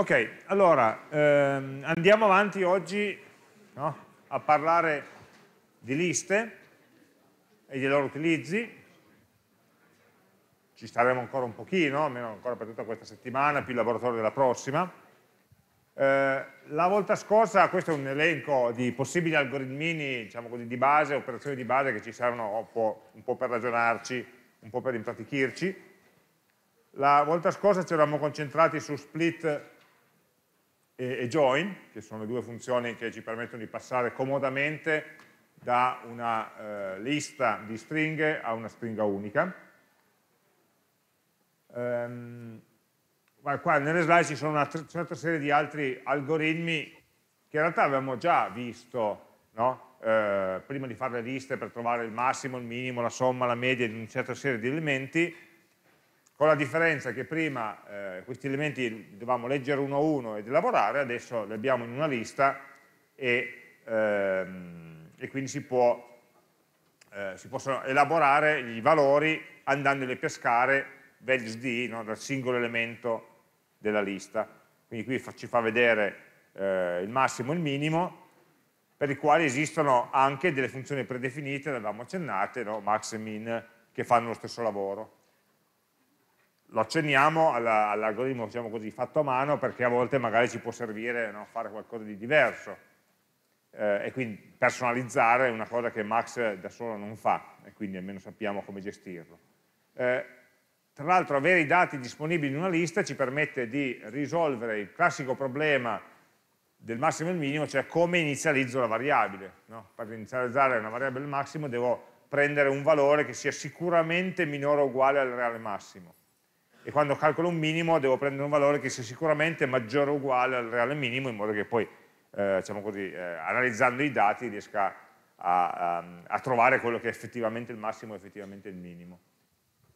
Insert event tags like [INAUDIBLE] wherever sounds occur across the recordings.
Ok, allora ehm, andiamo avanti oggi no, a parlare di liste e dei loro utilizzi. Ci staremo ancora un pochino, almeno ancora per tutta questa settimana, più il laboratorio della prossima. Eh, la volta scorsa, questo è un elenco di possibili algoritmini, diciamo così, di base, operazioni di base che ci servono un po', un po per ragionarci, un po' per impratichirci. La volta scorsa ci eravamo concentrati su split e, e join, che sono le due funzioni che ci permettono di passare comodamente da una eh, lista di stringhe a una stringa unica. Ehm, qua nelle slide ci sono una, un'altra serie di altri algoritmi che in realtà avevamo già visto no? eh, prima di fare le liste per trovare il massimo, il minimo, la somma, la media di una certa serie di elementi con la differenza che prima eh, questi elementi dovevamo leggere uno a uno ed elaborare, adesso li abbiamo in una lista e, ehm, e quindi si, può, eh, si, possono elaborare i valori andandoli a pescare values di no, dal singolo elemento della lista. Quindi qui ci fa vedere eh, il massimo e il minimo, per i quali esistono anche delle funzioni predefinite, le avevamo accennate, no, max e min, che fanno lo stesso lavoro lo accenniamo all'algoritmo diciamo così, fatto a mano perché a volte magari ci può servire no, fare qualcosa di diverso eh, e quindi personalizzare una cosa che Max da solo non fa e quindi almeno sappiamo come gestirlo. Eh, tra l'altro avere i dati disponibili in una lista ci permette di risolvere il classico problema del massimo e del minimo, cioè come inizializzo la variabile. No? Per inizializzare una variabile del massimo devo prendere un valore che sia sicuramente minore o uguale al reale massimo e quando calcolo un minimo devo prendere un valore che sia sicuramente maggiore o uguale al reale minimo in modo che poi, eh, diciamo così, eh, analizzando i dati riesca a, a, ehm, a, trovare quello che è effettivamente il massimo e effettivamente il minimo.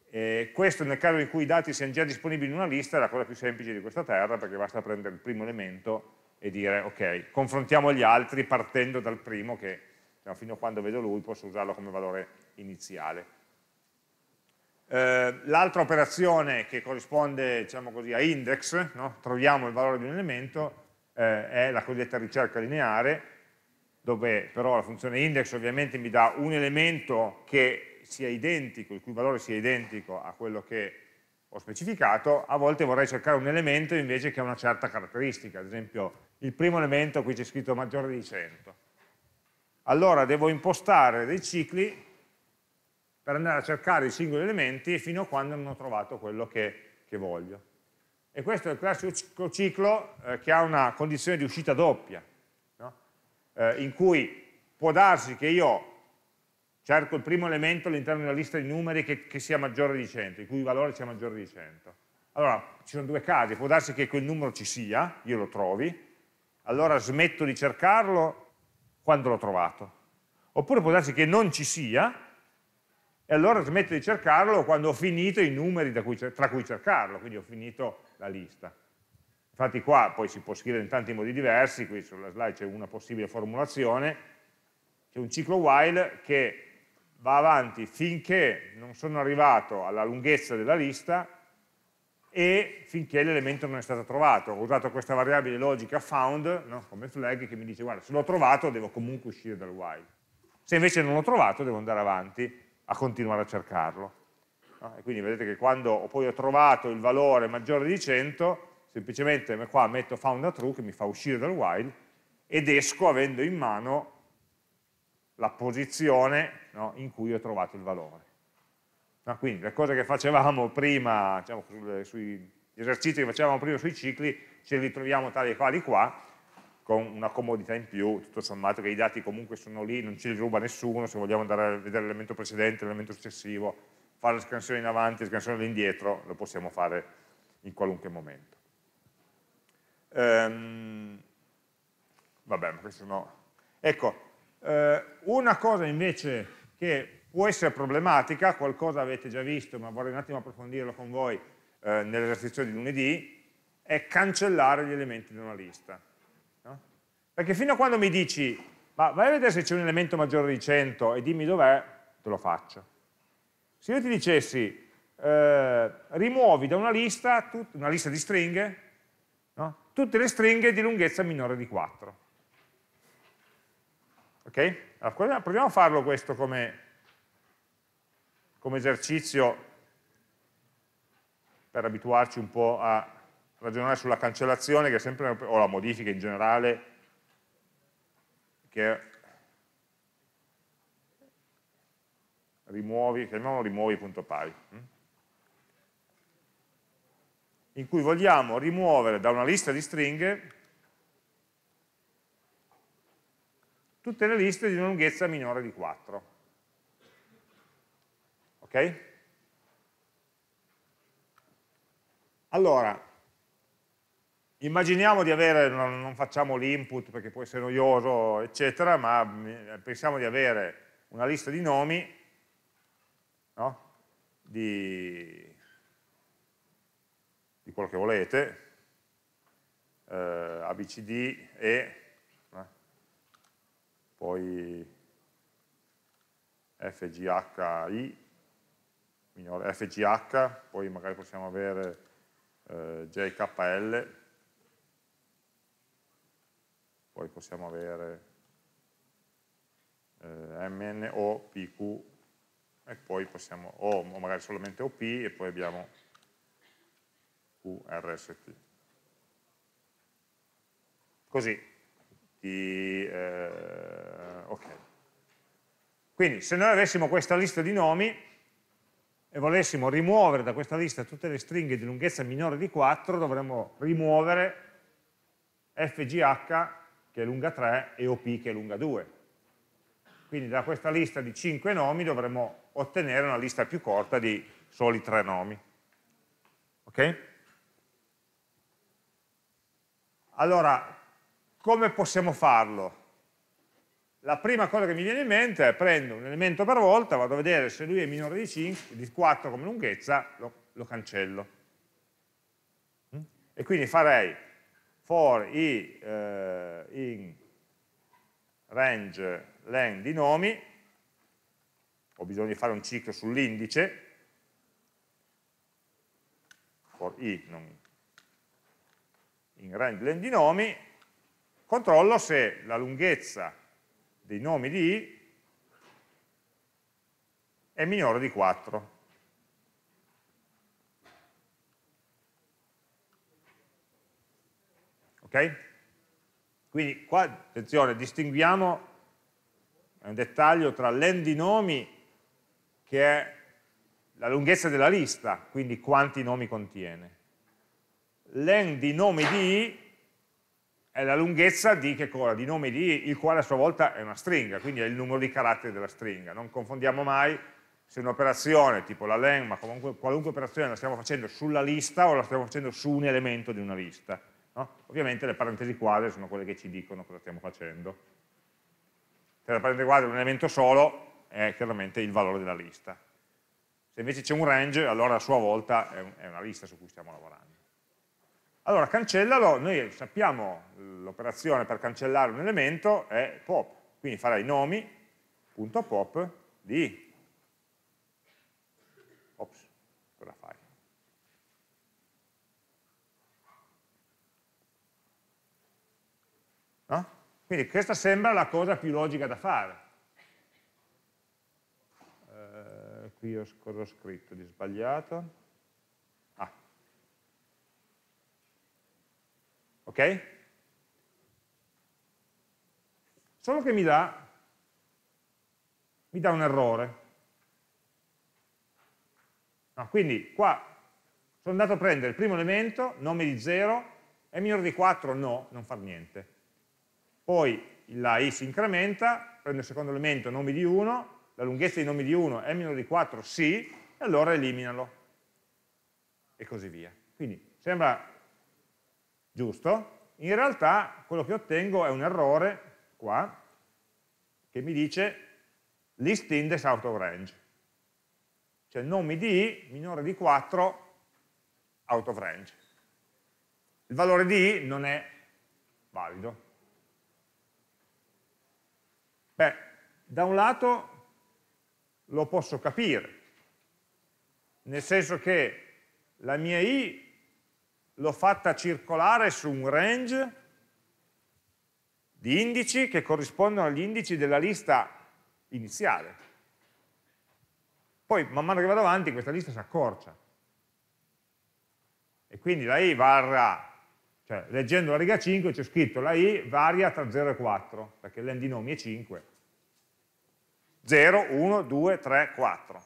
E questo nel caso in cui i dati siano già disponibili in una lista è la cosa più semplice di questa terra perché basta prendere il primo elemento e dire ok, confrontiamo gli altri partendo dal primo che diciamo, fino a quando vedo lui posso usarlo come valore iniziale. Eh, l'altra operazione che corrisponde diciamo così, a index, no? troviamo il valore di un elemento, eh, è la cosiddetta ricerca lineare, dove però la funzione index ovviamente mi dà un elemento che sia identico, il cui valore sia identico a quello che ho specificato, a volte vorrei cercare un elemento invece che ha una certa caratteristica, ad esempio il primo elemento qui c'è scritto maggiore di 100. Allora devo impostare dei cicli per andare a cercare i singoli elementi fino a quando non ho trovato quello che, che voglio. E questo è il classico ciclo eh, che ha una condizione di uscita doppia, no? eh, in cui può darsi che io cerco il primo elemento all'interno di una lista di numeri che, che, sia maggiore di 100, il cui valore sia maggiore di 100. Allora, ci sono due casi, può darsi che quel numero ci sia, io lo trovi, allora smetto di cercarlo quando l'ho trovato. Oppure può darsi che non ci sia, e allora smetto di cercarlo quando ho finito i numeri cui, tra cui cercarlo, quindi ho finito la lista. Infatti qua poi si può scrivere in tanti modi diversi, qui sulla slide c'è una possibile formulazione, c'è un ciclo while che va avanti finché non sono arrivato alla lunghezza della lista e finché l'elemento non è stato trovato. Ho usato questa variabile logica found no? come flag che mi dice guarda se l'ho trovato devo comunque uscire dal while. Se invece non l'ho trovato devo andare avanti a continuare a cercarlo. No? quindi vedete che quando poi ho trovato il valore maggiore di 100, semplicemente qua metto found a true che mi fa uscire dal while ed esco avendo in mano la posizione no, in cui ho trovato il valore. No, quindi le cose che facevamo prima, diciamo, sugli esercizi che facevamo prima sui cicli, ce li troviamo tali e quali qua, con una comodità in più, tutto sommato, che i dati comunque sono lì, non ce li ruba nessuno, se vogliamo andare a vedere l'elemento precedente, l'elemento successivo, fare la scansione in avanti, la scansione all'indietro, lo possiamo fare in qualunque momento. Ehm, vabbè, ma questo no. Ecco, eh, una cosa invece che può essere problematica, qualcosa avete già visto, ma vorrei un attimo approfondirlo con voi eh, nell'esercizio di lunedì, è cancellare gli elementi di una lista. Perché fino a quando mi dici, ma vai a vedere se c'è un elemento maggiore di 100 e dimmi dov'è, te lo faccio. Se io ti dicessi, eh, rimuovi da una lista, una lista di stringhe, no? tutte le stringhe di lunghezza minore di 4. Ok? Allora, proviamo a farlo questo come, come esercizio per abituarci un po' a ragionare sulla cancellazione, che è sempre, o la modifica in generale, che rimuovi, chiamiamolo rimuovi.py, mm? in cui vogliamo rimuovere da una lista di stringhe tutte le liste di una lunghezza minore di 4. Ok? Allora, Immaginiamo di avere, non, non facciamo l'input perché può essere noioso, eccetera, ma mm, pensiamo di avere una lista di nomi, no? di, di, quello che volete, eh, ABCD, E, eh, poi FGHI, minore FGH, poi magari possiamo avere eh, JKL, poi possiamo avere eh, MN o PQ e poi possiamo, o, o magari solamente OP e poi abbiamo QRST. Così. Ti, eh, okay. Quindi se noi avessimo questa lista di nomi, e volessimo rimuovere da questa lista tutte le stringhe di lunghezza minore di 4, dovremmo rimuovere fgh che è lunga 3 e OP che è lunga 2. Quindi da questa lista di 5 nomi dovremmo ottenere una lista più corta di soli 3 nomi. Ok? Allora, come possiamo farlo? La prima cosa che mi viene in mente è prendo un elemento per volta, vado a vedere se lui è minore di, 5, di 4 come lunghezza, lo, lo cancello. E quindi farei for i eh, in range len di nomi, ho bisogno di fare un ciclo sull'indice, for i non, in range len di nomi, controllo se la lunghezza dei nomi di i è minore di 4. Okay? Quindi qua, attenzione, distinguiamo, un dettaglio tra l'end nomi, che è la lunghezza della lista, quindi quanti nomi contiene. L'end di nomi di è la lunghezza di, che di nome di il quale a sua volta è una stringa, quindi è il numero di caratteri della stringa. Non confondiamo mai se un'operazione, tipo la len, ma comunque qualunque operazione la stiamo facendo sulla lista o la stiamo facendo su un elemento di una lista. No? Ovviamente le parentesi quadre sono quelle che ci dicono cosa stiamo facendo. Se cioè, la parentesi quadra è un elemento solo, è chiaramente il valore della lista. Se invece c'è un range, allora a sua volta è, una lista su cui stiamo lavorando. Allora, cancellalo, noi sappiamo l'operazione per cancellare un elemento è pop, quindi farei nomi.pop di Quindi questa sembra la cosa più logica da fare. Eh, qui ho, cosa ho scritto di sbagliato? Ah. Ok? Solo che mi dà, mi dà un errore. No, quindi qua sono andato a prendere il primo elemento, nome di 0, è minore di 4? No, non fa niente poi la i si incrementa, prendo il secondo elemento, nomi di 1, la lunghezza di nomi di 1 è minore di 4, sì, e allora eliminalo, e così via. Quindi sembra giusto, in realtà quello che ottengo è un errore, qua, che mi dice list index out of range, cioè nomi di i minore di 4 out of range. Il valore di i non è valido, Beh, da un lato lo posso capire, nel senso che la mia i l'ho fatta circolare su un range di indici che corrispondono agli indici della lista iniziale. Poi man mano che vado avanti questa lista si accorcia. E quindi la i varrà, cioè leggendo la riga 5 c'è scritto la i varia tra 0 e 4, perché l'end di nomi è 5, 0, 1, 2, 3, 4.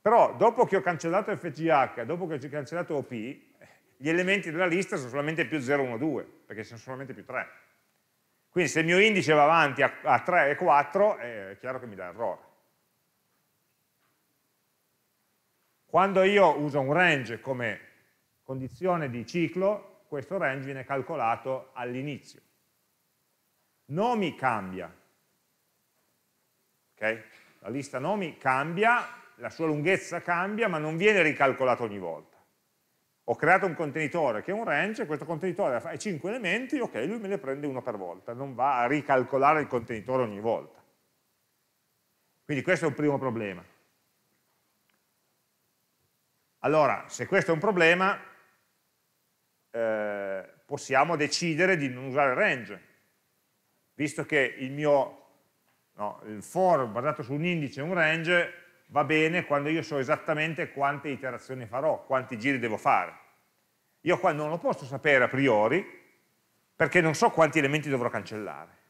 Però dopo che ho cancellato FGH, dopo che ho cancellato OP, gli elementi della lista sono solamente più 0, 1, 2, perché sono solamente più 3. Quindi se il mio indice va avanti a, a 3 e 4, è chiaro che mi dà errore. Quando io uso un range come condizione di ciclo, questo range viene calcolato all'inizio. Nomi cambia, Okay? La lista nomi cambia, la sua lunghezza cambia, ma non viene ricalcolata ogni volta. Ho creato un contenitore che è un range, questo contenitore ha 5 elementi, ok, lui me ne prende uno per volta, non va a ricalcolare il contenitore ogni volta. Quindi questo è un primo problema. Allora, se questo è un problema, eh, possiamo decidere di non usare range, visto che il mio No, il for basato su un indice e un range va bene quando io so esattamente quante iterazioni farò, quanti giri devo fare. Io qua non lo posso sapere a priori perché non so quanti elementi dovrò cancellare.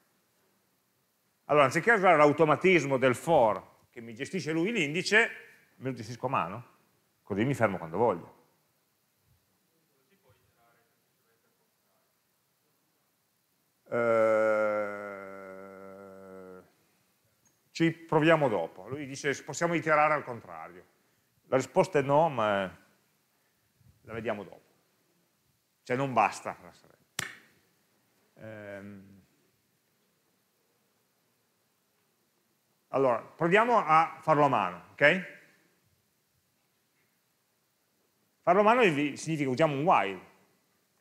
Allora, anziché usare l'automatismo del for che mi gestisce lui l'indice, me lo gestisco a mano, così mi fermo quando voglio. Eh, ci proviamo dopo. Lui dice possiamo iterare al contrario. La risposta è no, ma la vediamo dopo. Cioè non basta la ehm. Allora, proviamo a farlo a mano, ok? Farlo a mano significa usiamo un while.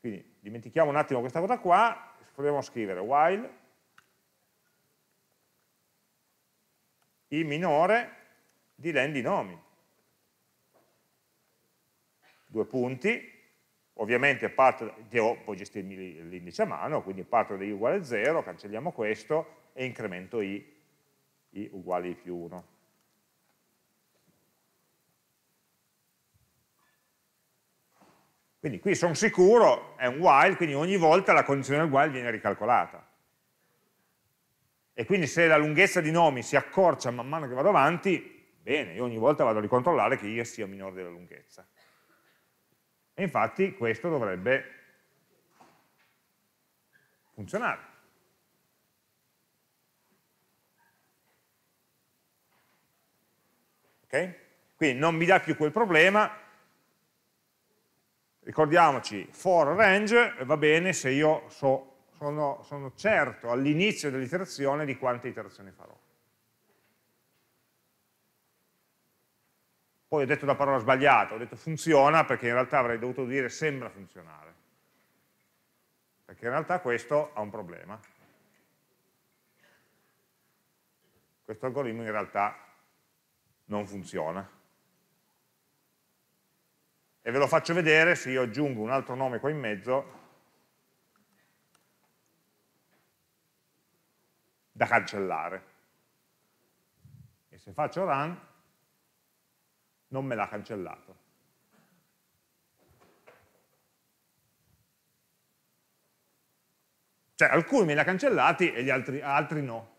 Quindi dimentichiamo un attimo questa cosa qua, proviamo a scrivere while i minore di len di nomi. Due punti, ovviamente parto, devo poi gestirmi l'indice a mano, quindi parto da i uguale 0, cancelliamo questo e incremento i, i uguale i più 1. Quindi qui sono sicuro, è un while, quindi ogni volta la condizione del while viene ricalcolata. E quindi se la lunghezza di nomi si accorcia man mano che vado avanti, bene, io ogni volta vado a ricontrollare che io sia minore della lunghezza. E infatti questo dovrebbe funzionare. Ok? Quindi non mi dà più quel problema, ricordiamoci, for range va bene se io so sono, sono certo all'inizio dell'iterazione di quante iterazioni farò. Poi ho detto la parola sbagliata, ho detto funziona perché in realtà avrei dovuto dire sembra funzionare. Perché in realtà questo ha un problema. Questo algoritmo in realtà non funziona. E ve lo faccio vedere se io aggiungo un altro nome qua in mezzo da cancellare. E se faccio run, non me l'ha cancellato. Cioè, alcuni me li ha cancellati e gli altri, altri no.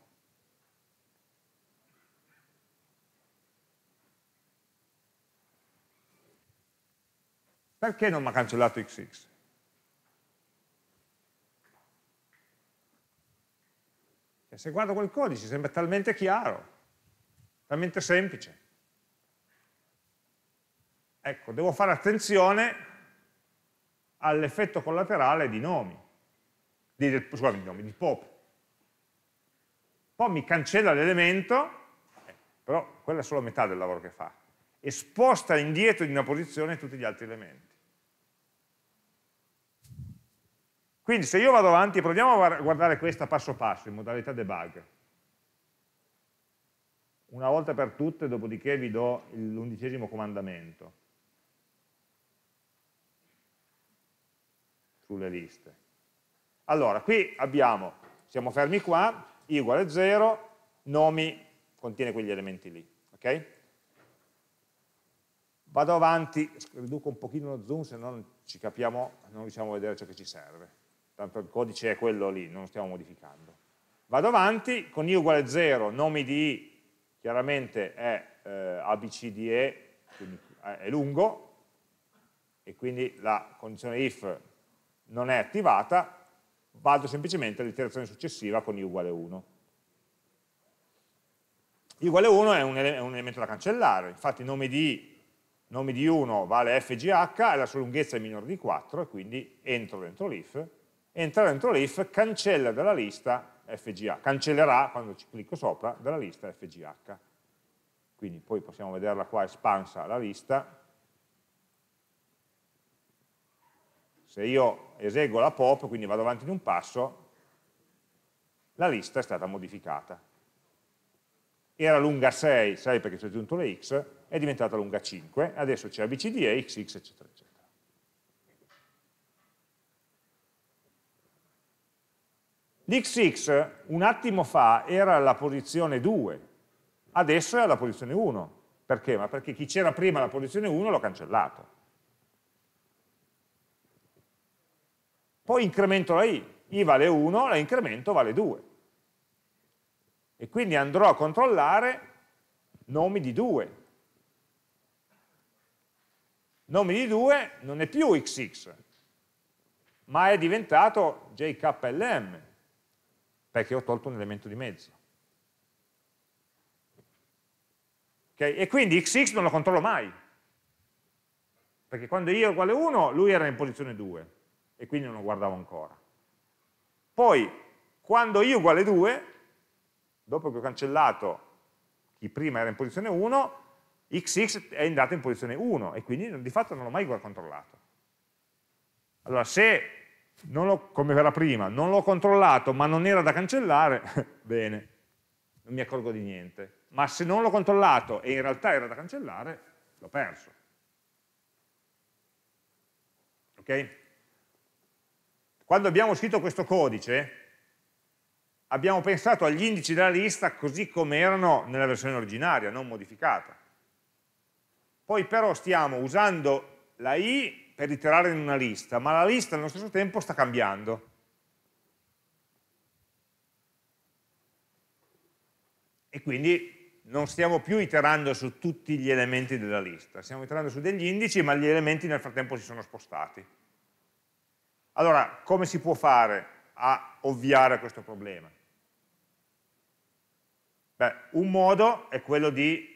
Perché non mi ha cancellato XX? Perché se guardo quel codice sembra talmente chiaro, talmente semplice. Ecco, devo fare attenzione all'effetto collaterale di nomi, di, scusate, di nomi, di pop. Pop mi cancella l'elemento, eh, però quella è solo metà del lavoro che fa, e sposta indietro di una posizione tutti gli altri elementi. Quindi se io vado avanti, proviamo a guardare questa passo passo in modalità debug. Una volta per tutte, dopodiché vi do l'undicesimo comandamento sulle liste. Allora, qui abbiamo, siamo fermi qua, i uguale 0, nomi contiene quegli elementi lì. Okay? Vado avanti, riduco un pochino lo zoom, se no non ci capiamo, non riusciamo a vedere ciò che ci serve tanto il codice è quello lì, non lo stiamo modificando. Vado avanti, con i uguale 0, nomi di i chiaramente è eh, ABCDE, quindi eh, è lungo, e quindi la condizione if non è attivata, vado semplicemente all'iterazione successiva con i uguale 1. I uguale 1 è un, è un elemento da cancellare, infatti il nome di i nome di 1 vale fgh e la sua lunghezza è minore di 4 e quindi entro dentro l'if entra dentro l'if cancella dalla lista FGH, cancellerà quando ci clicco sopra dalla lista FGH. Quindi poi possiamo vederla qua espansa la lista. Se io eseguo la pop, quindi vado avanti di un passo, la lista è stata modificata. Era lunga 6, 6 perché ci ho aggiunto le x, è diventata lunga 5, adesso c'è ABCDE, XX, eccetera, eccetera. L'XX un attimo fa era alla posizione 2, adesso è alla posizione 1. Perché? Ma perché chi c'era prima alla posizione 1 l'ho cancellato. Poi incremento la i, i vale 1, la incremento vale 2. E quindi andrò a controllare nomi di 2. Nomi di 2 non è più xx, ma è diventato jklm, perché ho tolto un elemento di mezzo. Okay? E quindi xx non lo controllo mai, perché quando io è uguale 1 lui era in posizione 2 e quindi non lo guardavo ancora. Poi, quando i uguale 2, dopo che ho cancellato chi prima era in posizione 1, xx è andato in posizione 1 e quindi di fatto non l'ho mai controllato. Allora, se lo, come era prima, non l'ho controllato ma non era da cancellare, [LAUGHS] bene, non mi accorgo di niente. Ma se non l'ho controllato e in realtà era da cancellare, l'ho perso. Ok? Quando abbiamo scritto questo codice, abbiamo pensato agli indici della lista così come erano nella versione originaria, non modificata. Poi però stiamo usando la i per iterare in una lista, ma la lista allo stesso tempo sta cambiando. E quindi non stiamo più iterando su tutti gli elementi della lista, stiamo iterando su degli indici, ma gli elementi nel frattempo si sono spostati. Allora, come si può fare a ovviare questo problema? Beh, un modo è quello di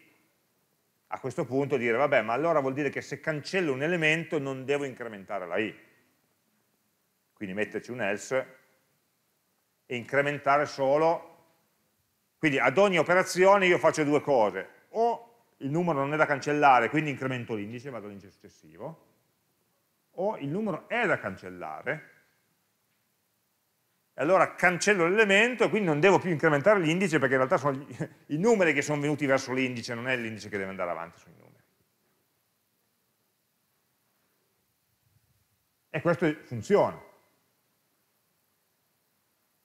a questo punto dire, vabbè, ma allora vuol dire che se cancello un elemento non devo incrementare la i. Quindi metterci un else e incrementare solo. Quindi ad ogni operazione io faccio due cose. O il numero non è da cancellare, quindi incremento l'indice, vado all'indice successivo. O il numero è da cancellare, allora cancello l'elemento e quindi non devo più incrementare l'indice perché in realtà sono gli, i numeri che sono venuti verso l'indice, non è l'indice che deve andare avanti sui numeri. E questo funziona.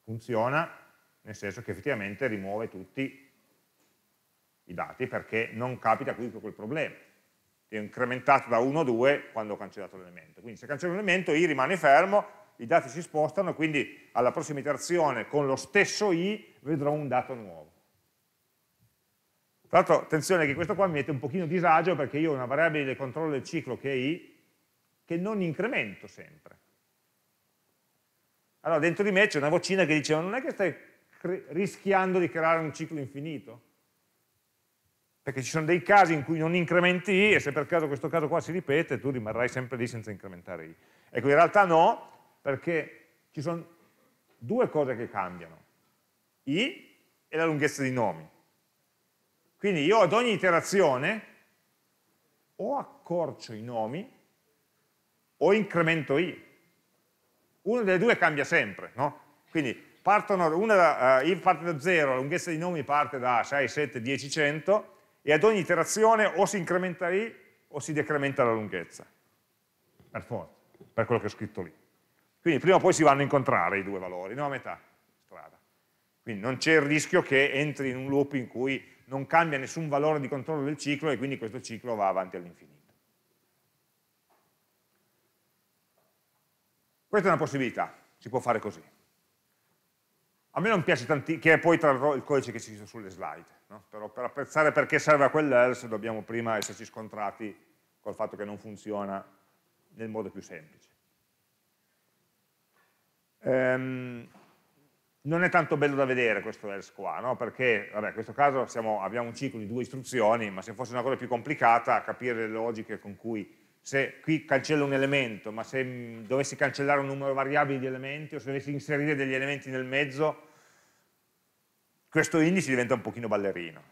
Funziona nel senso che effettivamente rimuove tutti i dati perché non capita qui quel problema. Ti ho incrementato da 1 a 2 quando ho cancellato l'elemento. Quindi se cancello l'elemento i rimane fermo i dati si spostano, quindi alla prossima iterazione con lo stesso i vedrò un dato nuovo. Tra l'altro attenzione che questo qua mi mette un pochino disagio perché io ho una variabile di controllo del ciclo che è i che non incremento sempre. Allora dentro di me c'è una vocina che dice non è che stai rischiando di creare un ciclo infinito? Perché ci sono dei casi in cui non incrementi i e se per caso questo caso qua si ripete tu rimarrai sempre lì senza incrementare i. Ecco in realtà no, perché ci sono due cose che cambiano, i e la lunghezza dei nomi. Quindi io ad ogni iterazione o accorcio i nomi o incremento i. Una delle due cambia sempre, no? Quindi partono, una uh, eh, i parte da 0, la lunghezza dei nomi parte da 6, 7, 10, 100 e ad ogni iterazione o si incrementa i o si decrementa la lunghezza. Per forza, per quello che ho scritto lì. Quindi prima o poi si vanno a incontrare i due valori, no? a metà strada. Quindi non c'è il rischio che entri in un loop in cui non cambia nessun valore di controllo del ciclo e quindi questo ciclo va avanti all'infinito. Questa è una possibilità, si può fare così. A me non piace tantissimo, che poi trarrò il codice che ci sono sulle slide, no? però per apprezzare perché serve a quell'else dobbiamo prima esserci scontrati col fatto che non funziona nel modo più semplice. Ehm, non è tanto bello da vedere questo else qua, no? perché vabbè, in questo caso siamo, abbiamo un ciclo di due istruzioni, ma se fosse una cosa più complicata, capire le logiche con cui se qui cancello un elemento, ma se mm, dovessi cancellare un numero variabile di elementi o se dovessi inserire degli elementi nel mezzo, questo indice diventa un pochino ballerino.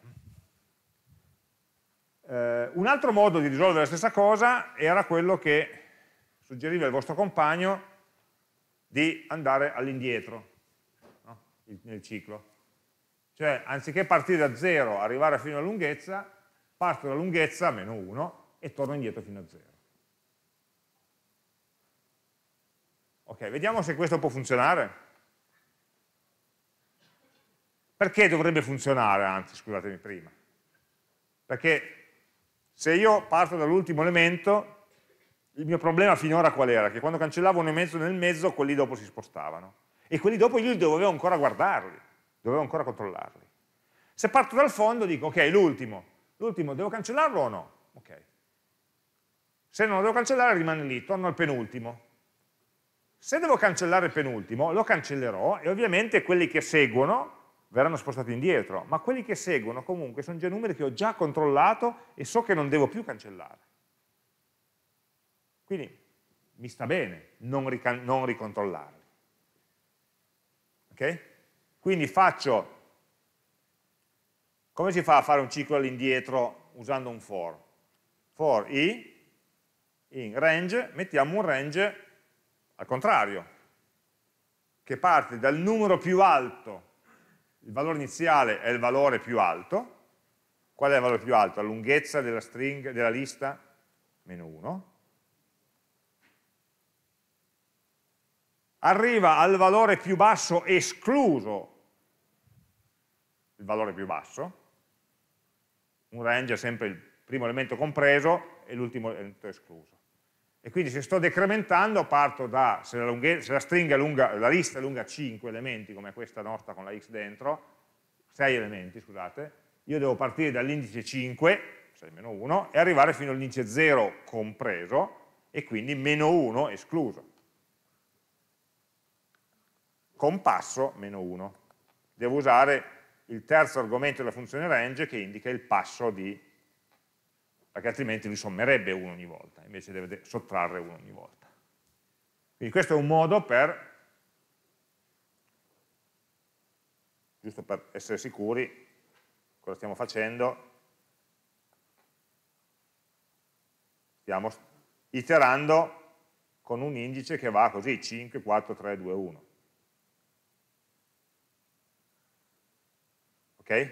Eh, un altro modo di risolvere la stessa cosa era quello che suggeriva il vostro compagno, di andare all'indietro no? nel ciclo. Cioè, anziché partire da 0 arrivare fino alla lunghezza, parto da lunghezza meno 1 e torno indietro fino a 0. Ok, vediamo se questo può funzionare. Perché dovrebbe funzionare, anzi, scusatemi prima. Perché se io parto dall'ultimo elemento, il mio problema finora qual era? Che quando cancellavo un mezzo nel mezzo, quelli dopo si spostavano. E quelli dopo io dovevo ancora guardarli, dovevo ancora controllarli. Se parto dal fondo dico, ok, l'ultimo, l'ultimo devo cancellarlo o no? Ok. Se non lo devo cancellare rimane lì, torno al penultimo. Se devo cancellare il penultimo, lo cancellerò e ovviamente quelli che seguono verranno spostati indietro, ma quelli che seguono comunque sono già numeri che ho già controllato e so che non devo più cancellare. Quindi mi sta bene non, non ricontrollarli. Okay? Quindi faccio, come si fa a fare un ciclo all'indietro usando un for? For i, in range, mettiamo un range al contrario, che parte dal numero più alto, il valore iniziale è il valore più alto, qual è il valore più alto? La lunghezza della, string, della lista? Meno 1, arriva al valore più basso escluso il valore più basso, un range è sempre il primo elemento compreso e l'ultimo elemento escluso. E quindi se sto decrementando parto da, se la, se la stringa è lunga, la lista è lunga 5 elementi, come questa nostra con la x dentro, 6 elementi, scusate, io devo partire dall'indice 5, 6 meno 1, e arrivare fino all'indice 0 compreso, e quindi meno 1 escluso compasso meno 1. Devo usare il terzo argomento della funzione range che indica il passo di, perché altrimenti lui sommerebbe 1 ogni volta, invece deve sottrarre 1 ogni volta. Quindi questo è un modo per, giusto per essere sicuri cosa stiamo facendo, stiamo iterando con un indice che va così, 5, 4, 3, 2, 1. okay?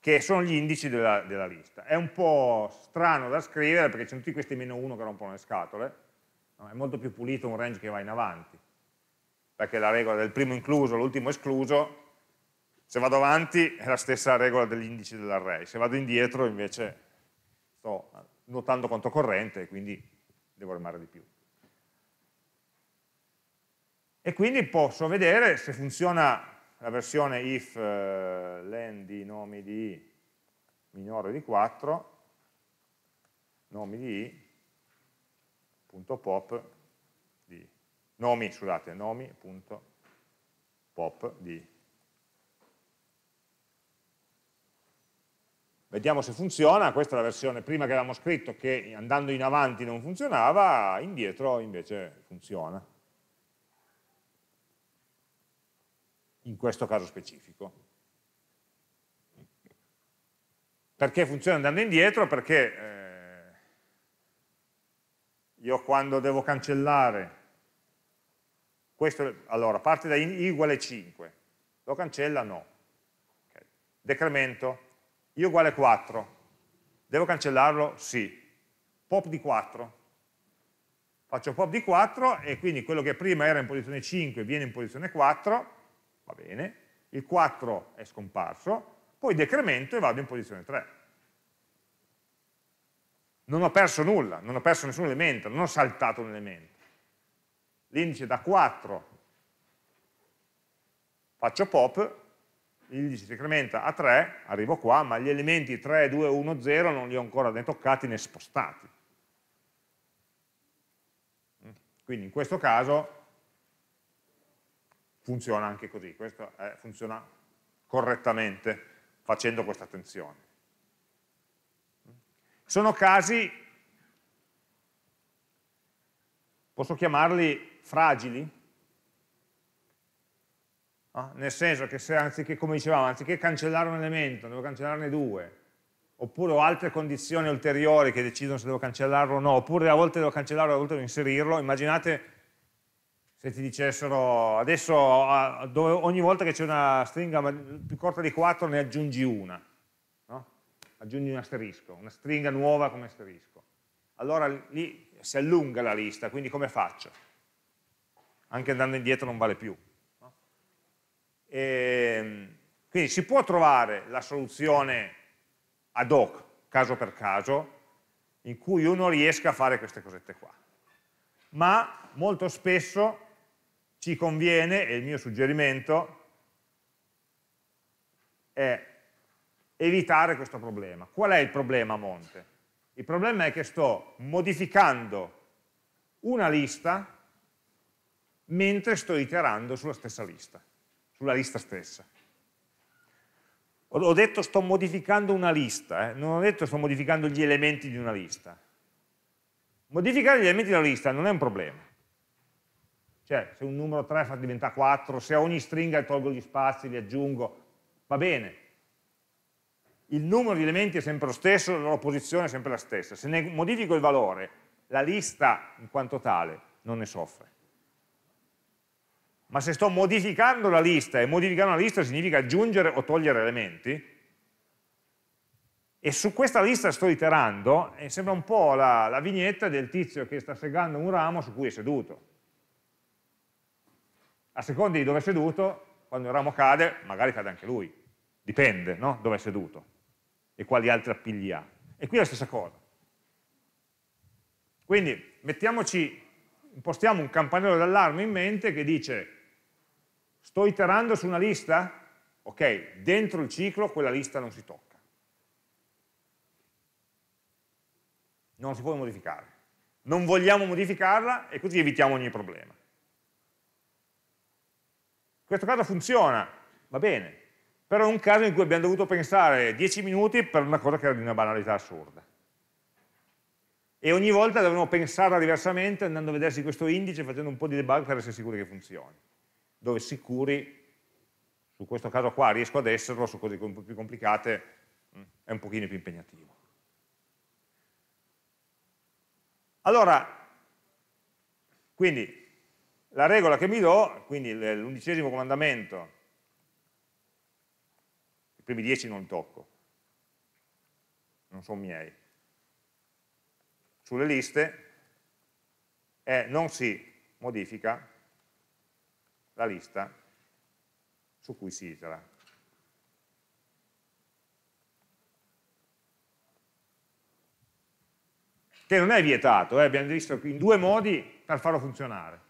che sono gli indici della, della, lista. È un po' strano da scrivere perché c'è tutti questi meno 1 che rompono le scatole, no? è molto più pulito un range che va in avanti, perché la regola del primo incluso, l'ultimo escluso, se vado avanti è la stessa regola degli indici dell'array, se vado indietro invece sto nuotando contro corrente e quindi devo remare di più. E quindi posso vedere se funziona la versione if eh, len di nomi di i minore di 4, nomi di i, punto pop di Nomi, scusate, nomi, punto pop di Vediamo se funziona, questa è la versione prima che avevamo scritto che andando in avanti non funzionava, indietro invece funziona. in questo caso specifico. Perché funziona andando indietro? Perché eh, io quando devo cancellare questo, allora, parte da i uguale 5, lo cancella? No. Okay. Decremento, i uguale 4, devo cancellarlo? Sì. Pop di 4, faccio pop di 4 e quindi quello che prima era in posizione 5 viene in posizione 4 va bene, il 4 è scomparso, poi decremento e vado in posizione 3. Non ho perso nulla, non ho perso nessun elemento, non ho saltato un elemento. L'indice da 4 faccio pop, l'indice decrementa a 3, arrivo qua, ma gli elementi 3, 2, 1, 0 non li ho ancora né toccati né spostati. Quindi in questo caso funziona anche così, questo è, eh, funziona correttamente facendo questa attenzione. Sono casi, posso chiamarli fragili? No? Ah, nel senso che se anziché, come dicevamo, anziché cancellare un elemento, devo cancellarne due, oppure ho altre condizioni ulteriori che decidono se devo cancellarlo o no, oppure a volte devo cancellarlo, a volte devo inserirlo, immaginate se ti dicessero adesso ogni volta che c'è una stringa più corta di 4 ne aggiungi una, no? aggiungi un asterisco, una stringa nuova come asterisco. Allora lì si allunga la lista, quindi come faccio? Anche andando indietro non vale più. No? E, ehm, quindi si può trovare la soluzione ad hoc, caso per caso, in cui uno riesca a fare queste cosette qua. Ma molto spesso ci conviene, e il mio suggerimento è evitare questo problema. Qual è il problema a monte? Il problema è che sto modificando una lista mentre sto iterando sulla stessa lista, sulla lista stessa. Ho detto sto modificando una lista, eh? non ho detto sto modificando gli elementi di una lista. Modificare gli elementi di una lista non è un problema cioè, se un numero 3 fa diventa 4, se a ogni stringa tolgo gli spazi, li aggiungo, va bene. Il numero di elementi è sempre lo stesso, la loro posizione è sempre la stessa. Se ne modifico il valore, la lista in quanto tale non ne soffre. Ma se sto modificando la lista, e modificare una lista significa aggiungere o togliere elementi, e su questa lista sto iterando, sembra un po' la, la vignetta del tizio che sta segando un ramo su cui è seduto a seconda di dove è seduto, quando il ramo cade, magari cade anche lui, dipende no? dove è seduto e quali altri appigli ha. E qui è la stessa cosa. Quindi mettiamoci, impostiamo un campanello d'allarme in mente che dice sto iterando su una lista? Ok, dentro il ciclo quella lista non si tocca. Non si può modificare. Non vogliamo modificarla e così evitiamo ogni problema questo caso funziona, va bene, però è un caso in cui abbiamo dovuto pensare 10 minuti per una cosa che era di una banalità assurda. E ogni volta dovremmo pensarla diversamente andando a vedersi questo indice, facendo un po' di debug per essere sicuri che funzioni. Dove sicuri, su questo caso qua riesco ad esserlo, su cose più complicate mm, è un pochino più impegnativo. Allora, quindi la regola che mi do, quindi l'undicesimo comandamento, i primi dieci non tocco, non sono miei, sulle liste è eh, non si modifica la lista su cui si itera. Che non è vietato, eh? abbiamo visto in due modi per farlo funzionare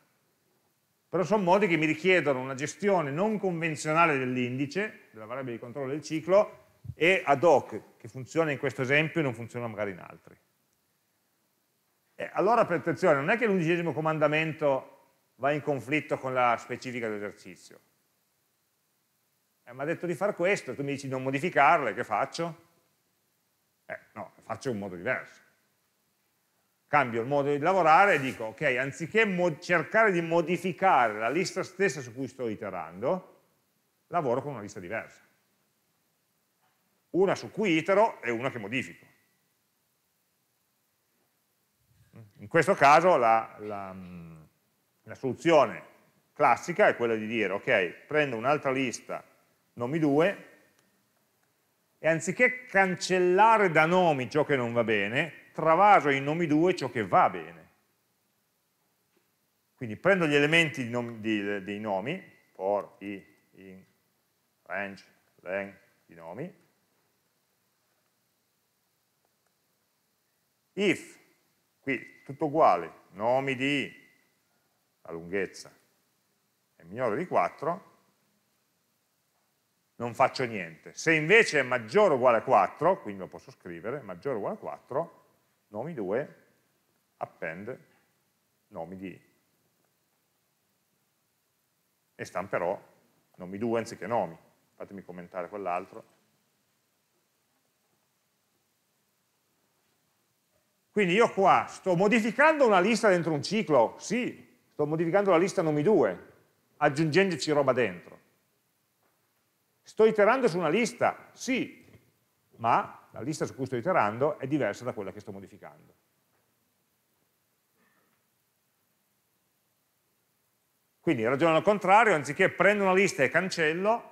però sono modi che mi richiedono una gestione non convenzionale dell'indice, della variabile di controllo del ciclo, e ad hoc, che funziona in questo esempio e non funziona magari in altri. E eh, allora, per attenzione, non è che l'undicesimo comandamento va in conflitto con la specifica dell'esercizio. Eh, mi ha detto di fare questo, tu mi dici di non modificarle, che faccio? Eh, no, faccio in un modo diverso cambio il modo di lavorare e dico, ok, anziché cercare di modificare la lista stessa su cui sto iterando, lavoro con una lista diversa. Una su cui itero e una che modifico. In questo caso la, la, la soluzione classica è quella di dire, ok, prendo un'altra lista, nomi 2, e anziché cancellare da nomi ciò che non va bene, travaso in nomi 2 ciò che va bene. Quindi prendo gli elementi dei nomi, for, i, in, range, length, i nomi, if, qui tutto uguale, nomi di la lunghezza è minore di 4, non faccio niente. Se invece è maggiore o uguale a 4, quindi lo posso scrivere, maggiore o uguale a 4, nomi 2, append nomi di E stamperò nomi 2 anziché nomi. Fatemi commentare quell'altro. Quindi io qua sto modificando una lista dentro un ciclo, sì, sto modificando la lista nomi 2, aggiungendoci roba dentro. Sto iterando su una lista, sì, ma la lista su cui sto iterando è diversa da quella che sto modificando. Quindi ragiono al contrario, anziché prendo una lista e cancello,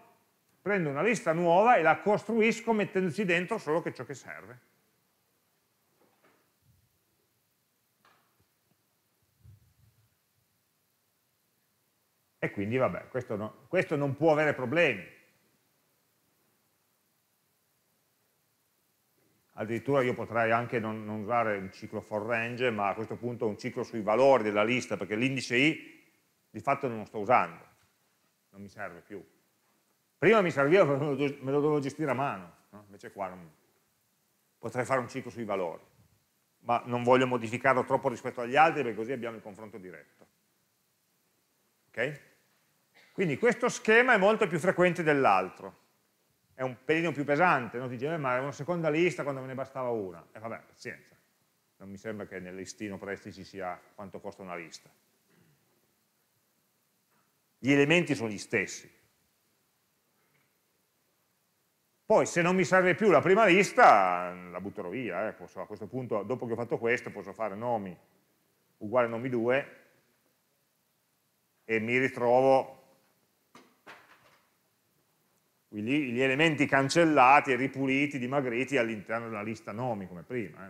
prendo una lista nuova e la costruisco mettendoci dentro solo che ciò che serve. E quindi vabbè, questo, no, questo non può avere problemi, addirittura io potrei anche non, non usare un ciclo for range, ma a questo punto un ciclo sui valori della lista, perché l'indice i di fatto non lo sto usando, non mi serve più. Prima mi serviva perché me lo dovevo gestire a mano, no? invece qua non... potrei fare un ciclo sui valori, ma non voglio modificarlo troppo rispetto agli altri perché così abbiamo il confronto diretto. Okay? Quindi questo schema è molto più frequente dell'altro è un pelino più pesante, no? ti dice, eh, ma è una seconda lista quando me ne bastava una. E vabbè, pazienza, non mi sembra che nel listino prezzi ci sia quanto costa una lista. Gli elementi sono gli stessi. Poi se non mi serve più la prima lista, la butterò via, eh. posso, a questo punto, dopo che ho fatto questo, posso fare nomi uguale nomi 2 e mi ritrovo quindi gli elementi cancellati, ripuliti, dimagriti all'interno della lista nomi, come prima. Eh?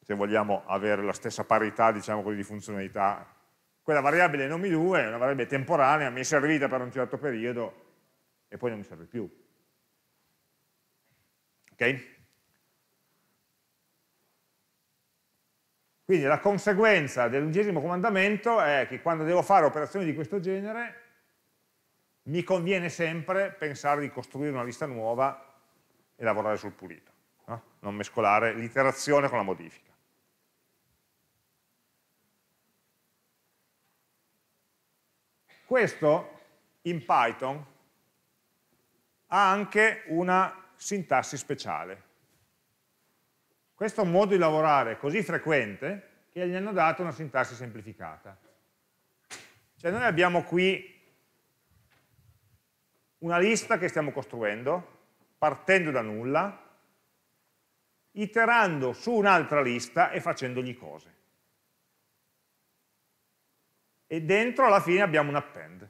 Se vogliamo avere la stessa parità, diciamo così, di funzionalità. Quella variabile nomi 2 è una variabile temporanea, mi è servita per un certo periodo e poi non mi serve più. Ok? Quindi la conseguenza dell'undicesimo comandamento è che quando devo fare operazioni di questo genere mi conviene sempre pensare di costruire una lista nuova e lavorare sul pulito, no? non mescolare l'iterazione con la modifica. Questo in Python ha anche una sintassi speciale. Questo è un modo di lavorare così frequente che gli hanno dato una sintassi semplificata. Cioè noi abbiamo qui una lista che stiamo costruendo, partendo da nulla, iterando su un'altra lista e facendogli cose. E dentro alla fine abbiamo un append.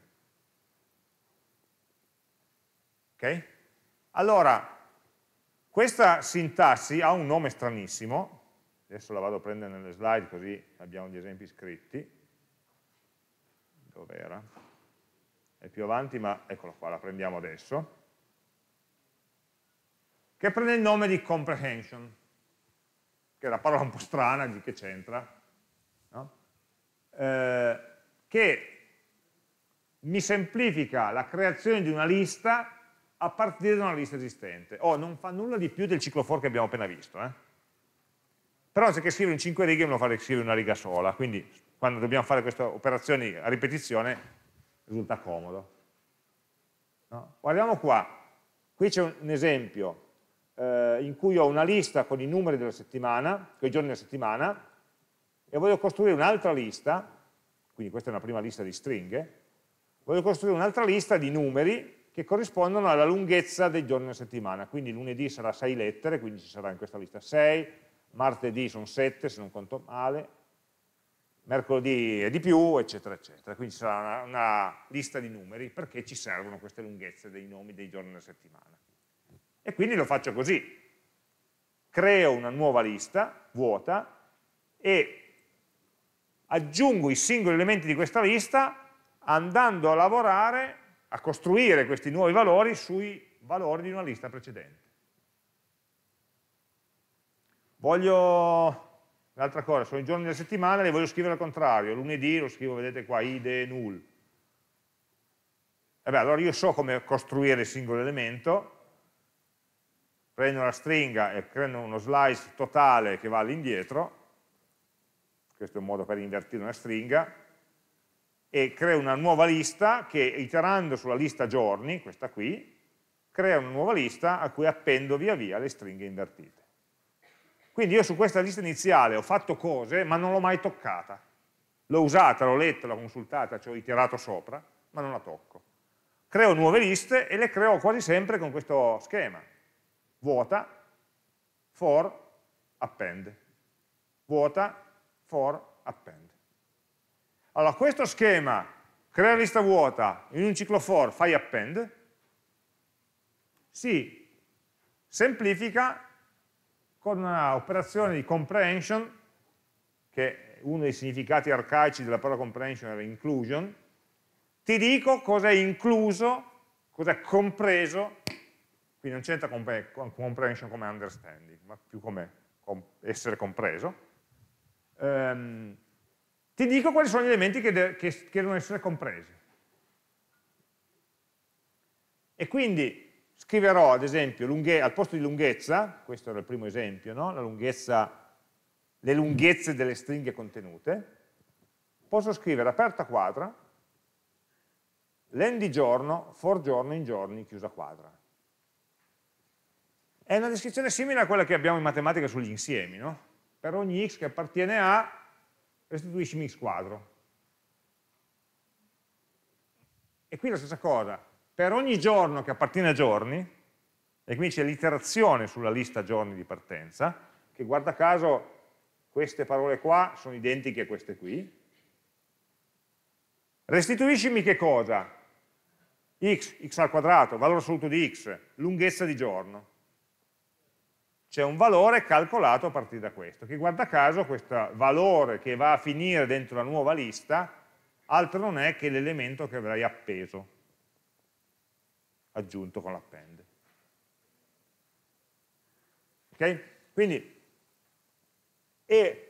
ok? Allora, questa sintassi ha un nome stranissimo, adesso la vado a prendere nelle slide così abbiamo gli esempi scritti. dove era? è più avanti, ma eccola qua, la prendiamo adesso, che prende il nome di comprehension, che è una parola un po' strana, di che c'entra, no? eh, che mi semplifica la creazione di una lista a partire da una lista esistente. Oh, non fa nulla di più del ciclo for che abbiamo appena visto, eh? però anziché scrivere in 5 righe me lo fa scrivere in una riga sola, quindi quando dobbiamo fare queste operazioni a ripetizione risulta comodo. No? Guardiamo qua, qui c'è un esempio eh, in cui ho una lista con i numeri della settimana, con i giorni della settimana, e voglio costruire un'altra lista, quindi questa è una prima lista di stringhe, voglio costruire un'altra lista di numeri che corrispondono alla lunghezza dei giorni della settimana, quindi lunedì sarà 6 lettere, quindi ci sarà in questa lista 6, martedì sono 7 se non conto male, mercoledì è di più, eccetera, eccetera. Quindi ci sarà una, una, lista di numeri perché ci servono queste lunghezze dei nomi dei giorni della settimana. E quindi lo faccio così. Creo una nuova lista vuota e aggiungo i singoli elementi di questa lista andando a lavorare, a costruire questi nuovi valori sui valori di una lista precedente. Voglio L'altra cosa, sono i giorni della settimana, le voglio scrivere al contrario. Lunedì lo scrivo, vedete qua, ide null. E beh, allora io so come costruire il singolo elemento, prendo la stringa e prendo uno slice totale che va all'indietro, questo è un modo per invertire una stringa, e creo una nuova lista che, iterando sulla lista giorni, questa qui, crea una nuova lista a cui appendo via via le stringhe invertite. Quindi io su questa lista iniziale ho fatto cose, ma non l'ho mai toccata. L'ho usata, l'ho letta, l'ho consultata, ci ho iterato sopra, ma non la tocco. Creo nuove liste e le creo quasi sempre con questo schema. Vuota, for, append. Vuota, for, append. Allora, questo schema, crea lista vuota, in un ciclo for fai append, si semplifica con un'operazione di comprehension, che uno dei significati arcaici della parola comprehension era inclusion, ti dico cos'è incluso, cos'è compreso, qui non c'entra comprehension come understanding, ma più come essere compreso, ehm, ti dico quali sono gli elementi che, che, che devono essere compresi. E quindi scriverò ad esempio al posto di lunghezza, questo era il primo esempio, no? lunghezza, le lunghezze delle stringhe contenute, posso scrivere aperta quadra, len di giorno, for giorno in giorni, chiusa quadra. È una descrizione simile a quella che abbiamo in matematica sugli insiemi, no? Per ogni x che appartiene a, restituisci x quadro. E qui la stessa cosa, per ogni giorno che appartiene a giorni, e quindi c'è l'iterazione sulla lista giorni di partenza, che guarda caso queste parole qua sono identiche a queste qui, restituiscimi che cosa? x, x al quadrato, valore assoluto di x, lunghezza di giorno. C'è un valore calcolato a partire da questo, che guarda caso questo valore che va a finire dentro la nuova lista, altro non è che l'elemento che avrai appeso aggiunto con l'append. Ok? Quindi, e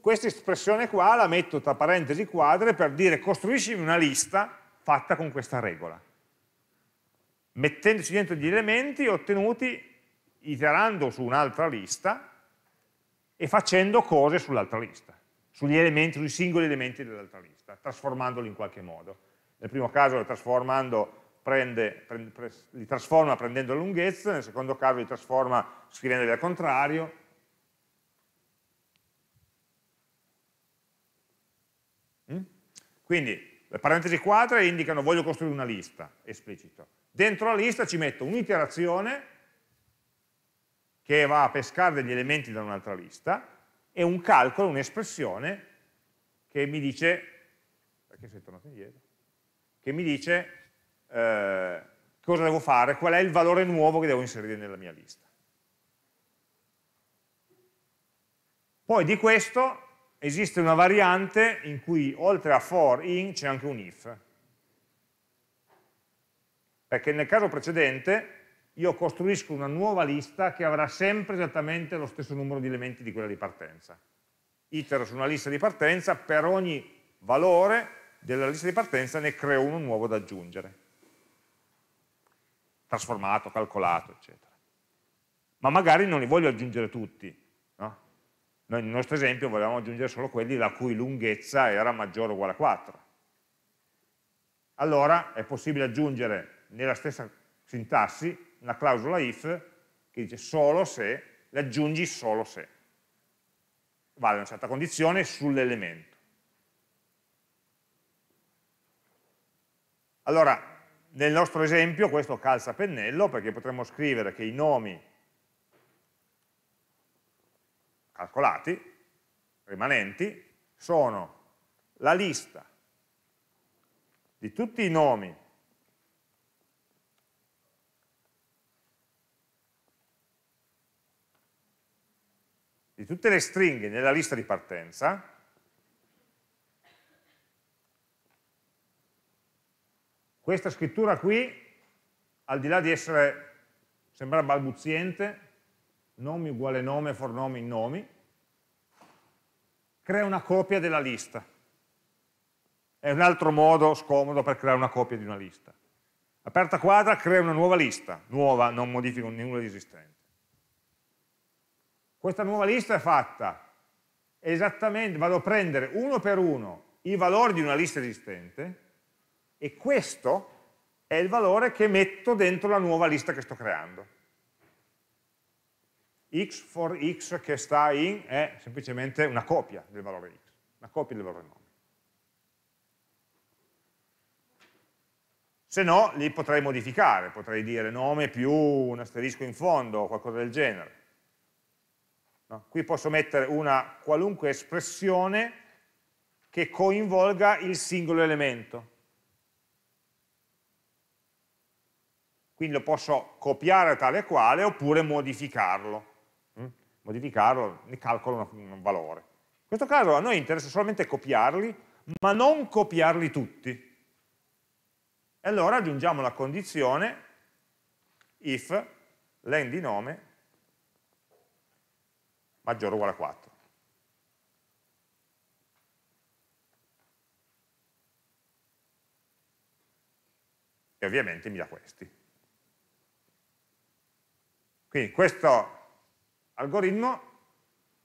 questa espressione qua la metto tra parentesi quadre per dire costruisci una lista fatta con questa regola. Mettendoci dentro gli elementi ottenuti iterando su un'altra lista e facendo cose sull'altra lista, sugli elementi, sui singoli elementi dell'altra lista, trasformandoli in qualche modo. Nel primo caso trasformando prende, prende, pre, li trasforma prendendo la lunghezza, nel secondo caso li trasforma scrivendoli al contrario. Mm? Quindi le parentesi quadre indicano voglio costruire una lista, esplicito. Dentro la lista ci metto un'iterazione che va a pescare degli elementi da un'altra lista e un calcolo, un'espressione che mi dice, perché sei tornato indietro, che mi dice eh, cosa devo fare, qual è il valore nuovo che devo inserire nella mia lista. Poi di questo esiste una variante in cui oltre a for, in, c'è anche un if. Perché nel caso precedente io costruisco una nuova lista che avrà sempre esattamente lo stesso numero di elementi di quella di partenza. Itero su una lista di partenza, per ogni valore della lista di partenza ne creo uno nuovo da aggiungere trasformato, calcolato, eccetera. Ma magari non li voglio aggiungere tutti. No? Noi nel nostro esempio volevamo aggiungere solo quelli la cui lunghezza era maggiore o uguale a 4. Allora è possibile aggiungere nella stessa sintassi una clausola if che dice solo se, le aggiungi solo se. Vale una certa condizione sull'elemento. Allora, nel nostro esempio questo calza pennello perché potremmo scrivere che i nomi calcolati, rimanenti, sono la lista di tutti i nomi di tutte le stringhe nella lista di partenza Questa scrittura qui, al di là di essere, sembra balbuziente, nomi uguale nome, fornomi, nomi, crea una copia della lista. È un altro modo scomodo per creare una copia di una lista. Aperta quadra crea una nuova lista, nuova, non modifico nulla di esistente. Questa nuova lista è fatta esattamente, vado a prendere uno per uno i valori di una lista esistente e questo è il valore che metto dentro la nuova lista che sto creando. x for x che sta in è semplicemente una copia del valore x, una copia del valore nome. Se no, li potrei modificare, potrei dire nome più un asterisco in fondo o qualcosa del genere. No? Qui posso mettere una qualunque espressione che coinvolga il singolo elemento Quindi lo posso copiare tale e quale oppure modificarlo. Mm? Modificarlo, ne calcolo un valore. In questo caso a noi interessa solamente copiarli, ma non copiarli tutti. E allora aggiungiamo la condizione if len di nome maggiore o uguale a 4. e ovviamente mi dà questi. Quindi questo algoritmo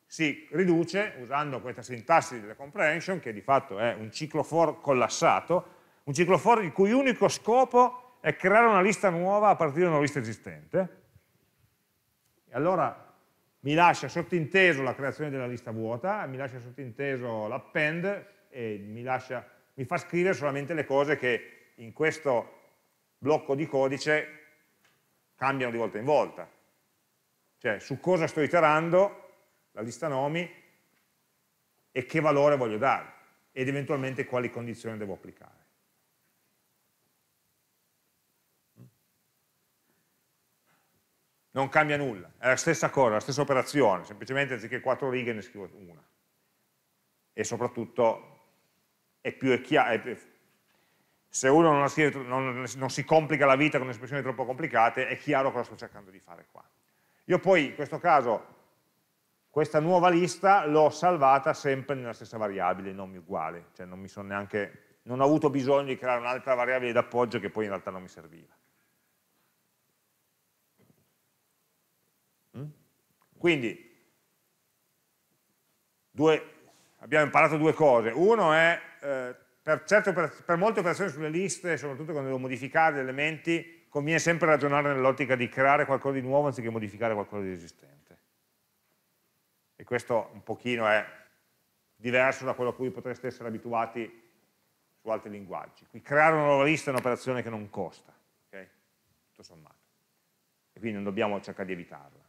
si riduce usando questa sintassi della comprehension che di fatto è un ciclo for collassato, un ciclo for il cui unico scopo è creare una lista nuova a partire da una lista esistente e allora mi lascia sottinteso la creazione della lista vuota, mi lascia sottinteso l'append e mi, lascia, mi fa scrivere solamente le cose che in questo blocco di codice cambiano di volta in volta cioè, su cosa sto iterando, la lista nomi, e che valore voglio dare, ed eventualmente quali condizioni devo applicare. non cambia nulla, è la stessa cosa, la stessa operazione, semplicemente anziché quattro righe ne scrivo una. E soprattutto è più chiaro, se uno non, scrive, non, non si complica la vita con espressioni troppo complicate, è chiaro cosa sto cercando di fare qua. Io poi in questo caso questa nuova lista l'ho salvata sempre nella stessa variabile, nomi uguali, cioè non, neanche, non ho avuto bisogno di creare un'altra variabile d'appoggio che poi in realtà non mi serviva. Mm? Quindi due, abbiamo imparato due cose. Uno è eh, per, certe, per, per molte operazioni sulle liste, soprattutto quando devo modificare gli elementi, conviene sempre ragionare nell'ottica di creare qualcosa di nuovo anziché modificare qualcosa di esistente. E questo un pochino è diverso da quello a cui potreste essere abituati su altri linguaggi. Qui creare una nuova lista è un'operazione che non costa, okay? tutto sommato. E quindi non dobbiamo cercare di evitarla.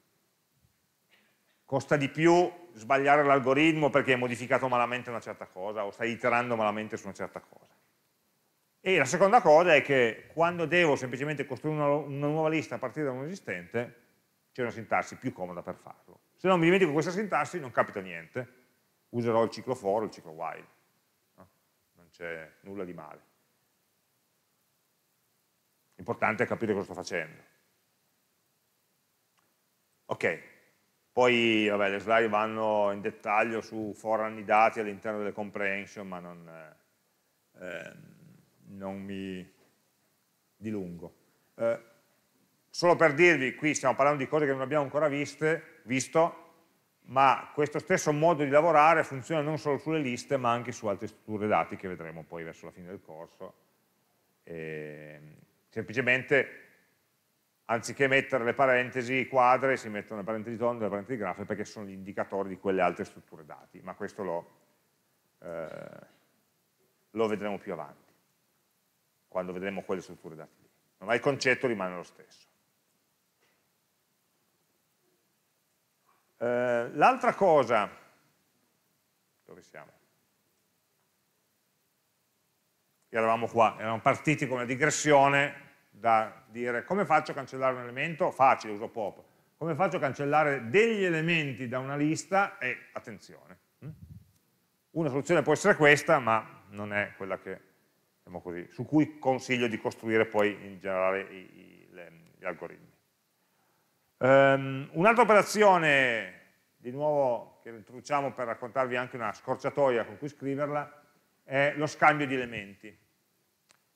Costa di più sbagliare l'algoritmo perché hai modificato malamente una certa cosa o stai iterando malamente su una certa cosa. E la seconda cosa è che quando devo semplicemente costruire una, una nuova lista a partire da un esistente, c'è una sintassi più comoda per farlo. Se non mi dimentico questa sintassi non capita niente, userò il ciclo for o il ciclo while, no? non c'è nulla di male. L'importante è capire cosa sto facendo. Ok, poi vabbè, le slide vanno in dettaglio su for dati all'interno delle comprehension, ma non... Eh, ehm, non mi dilungo. Eh, solo per dirvi, qui stiamo parlando di cose che non abbiamo ancora viste, visto, ma questo stesso modo di lavorare funziona non solo sulle liste, ma anche su altre strutture dati che vedremo poi verso la fine del corso. E, ehm, semplicemente, anziché mettere le parentesi quadre, si mettono le parentesi tonde e le parentesi grafe perché sono gli indicatori di quelle altre strutture dati, ma questo lo, eh, lo vedremo più avanti quando vedremo quelle strutture dati lì. Ma il concetto rimane lo stesso. Eh, L'altra cosa, dove siamo? Eravamo qua, eravamo partiti con una digressione da dire come faccio a cancellare un elemento? Facile, uso pop. Come faccio a cancellare degli elementi da una lista? E attenzione. Mm? Una soluzione può essere questa, ma non è quella che diciamo così, su cui consiglio di costruire poi in generale i, i, le, gli algoritmi. Um, Un'altra operazione, di nuovo, che introduciamo per raccontarvi anche una scorciatoia con cui scriverla, è lo scambio di elementi.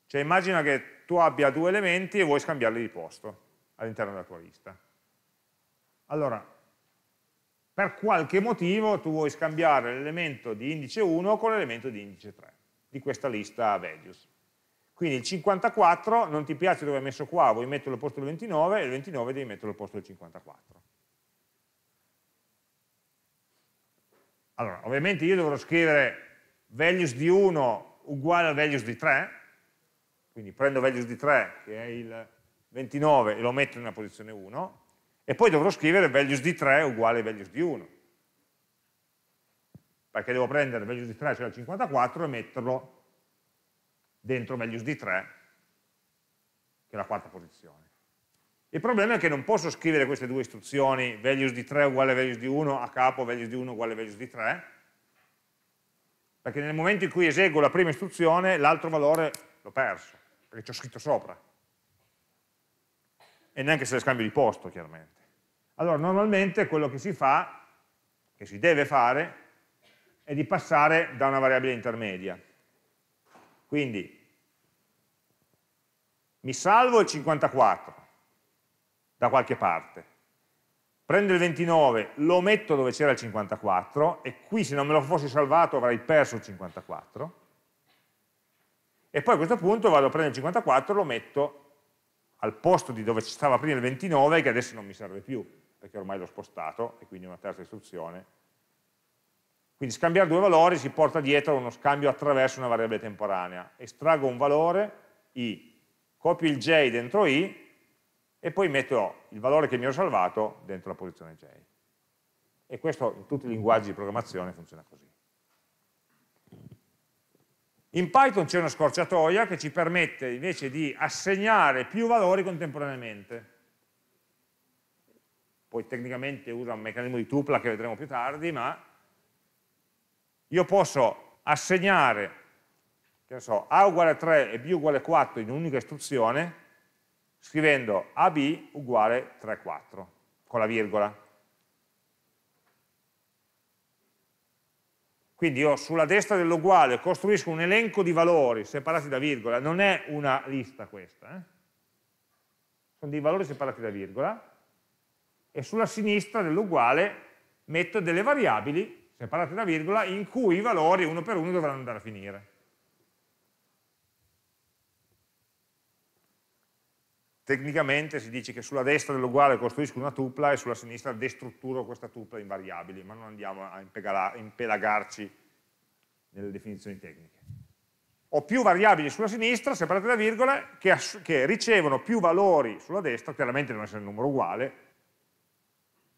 Cioè immagina che tu abbia due elementi e vuoi scambiarli di posto all'interno della tua lista. Allora, per qualche motivo tu vuoi scambiare l'elemento di indice 1 con l'elemento di indice 3 di questa lista values. Quindi il 54 non ti piace dove è messo qua, vuoi metterlo al posto del 29 e il 29 devi metterlo al posto del 54. Allora, ovviamente io dovrò scrivere values di 1 uguale a values di 3, quindi prendo values di 3 che è il 29 e lo metto nella posizione 1, e poi dovrò scrivere values di 3 uguale a values di 1 perché devo prendere values di 3, cioè il 54, e metterlo dentro values di 3, che è la quarta posizione. Il problema è che non posso scrivere queste due istruzioni, values di 3 uguale values di 1, a capo values di 1 uguale values di 3, perché nel momento in cui eseguo la prima istruzione, l'altro valore l'ho perso, perché ci ho scritto sopra. E neanche se le scambio di posto, chiaramente. Allora, normalmente quello che si fa, che si deve fare, è di passare da una variabile intermedia. Quindi mi salvo il 54 da qualche parte, prendo il 29, lo metto dove c'era il 54 e qui se non me lo fossi salvato avrei perso il 54 e poi a questo punto vado a prendere il 54 e lo metto al posto di dove ci stava prima il 29 che adesso non mi serve più perché ormai l'ho spostato e quindi una terza istruzione quindi scambiare due valori si porta dietro uno scambio attraverso una variabile temporanea. Estraggo un valore, i, copio il j dentro i e poi metto il valore che mi ho salvato dentro la posizione j. E questo in tutti i linguaggi di programmazione funziona così. In Python c'è una scorciatoia che ci permette invece di assegnare più valori contemporaneamente poi tecnicamente usa un meccanismo di tupla che vedremo più tardi, ma io posso assegnare so, A uguale 3 e B uguale 4 in un'unica istruzione scrivendo AB uguale 3, 4 con la virgola. Quindi io sulla destra dell'uguale costruisco un elenco di valori separati da virgola, non è una lista questa, eh? sono dei valori separati da virgola, e sulla sinistra dell'uguale metto delle variabili separate cioè, da virgola, in cui i valori uno per uno dovranno andare a finire. Tecnicamente si dice che sulla destra dell'uguale costruisco una tupla e sulla sinistra destrutturo questa tupla in variabili, ma non andiamo a impelagarci nelle definizioni tecniche. Ho più variabili sulla sinistra, separate da virgole, che, che ricevono più valori sulla destra, chiaramente devono essere un numero uguale,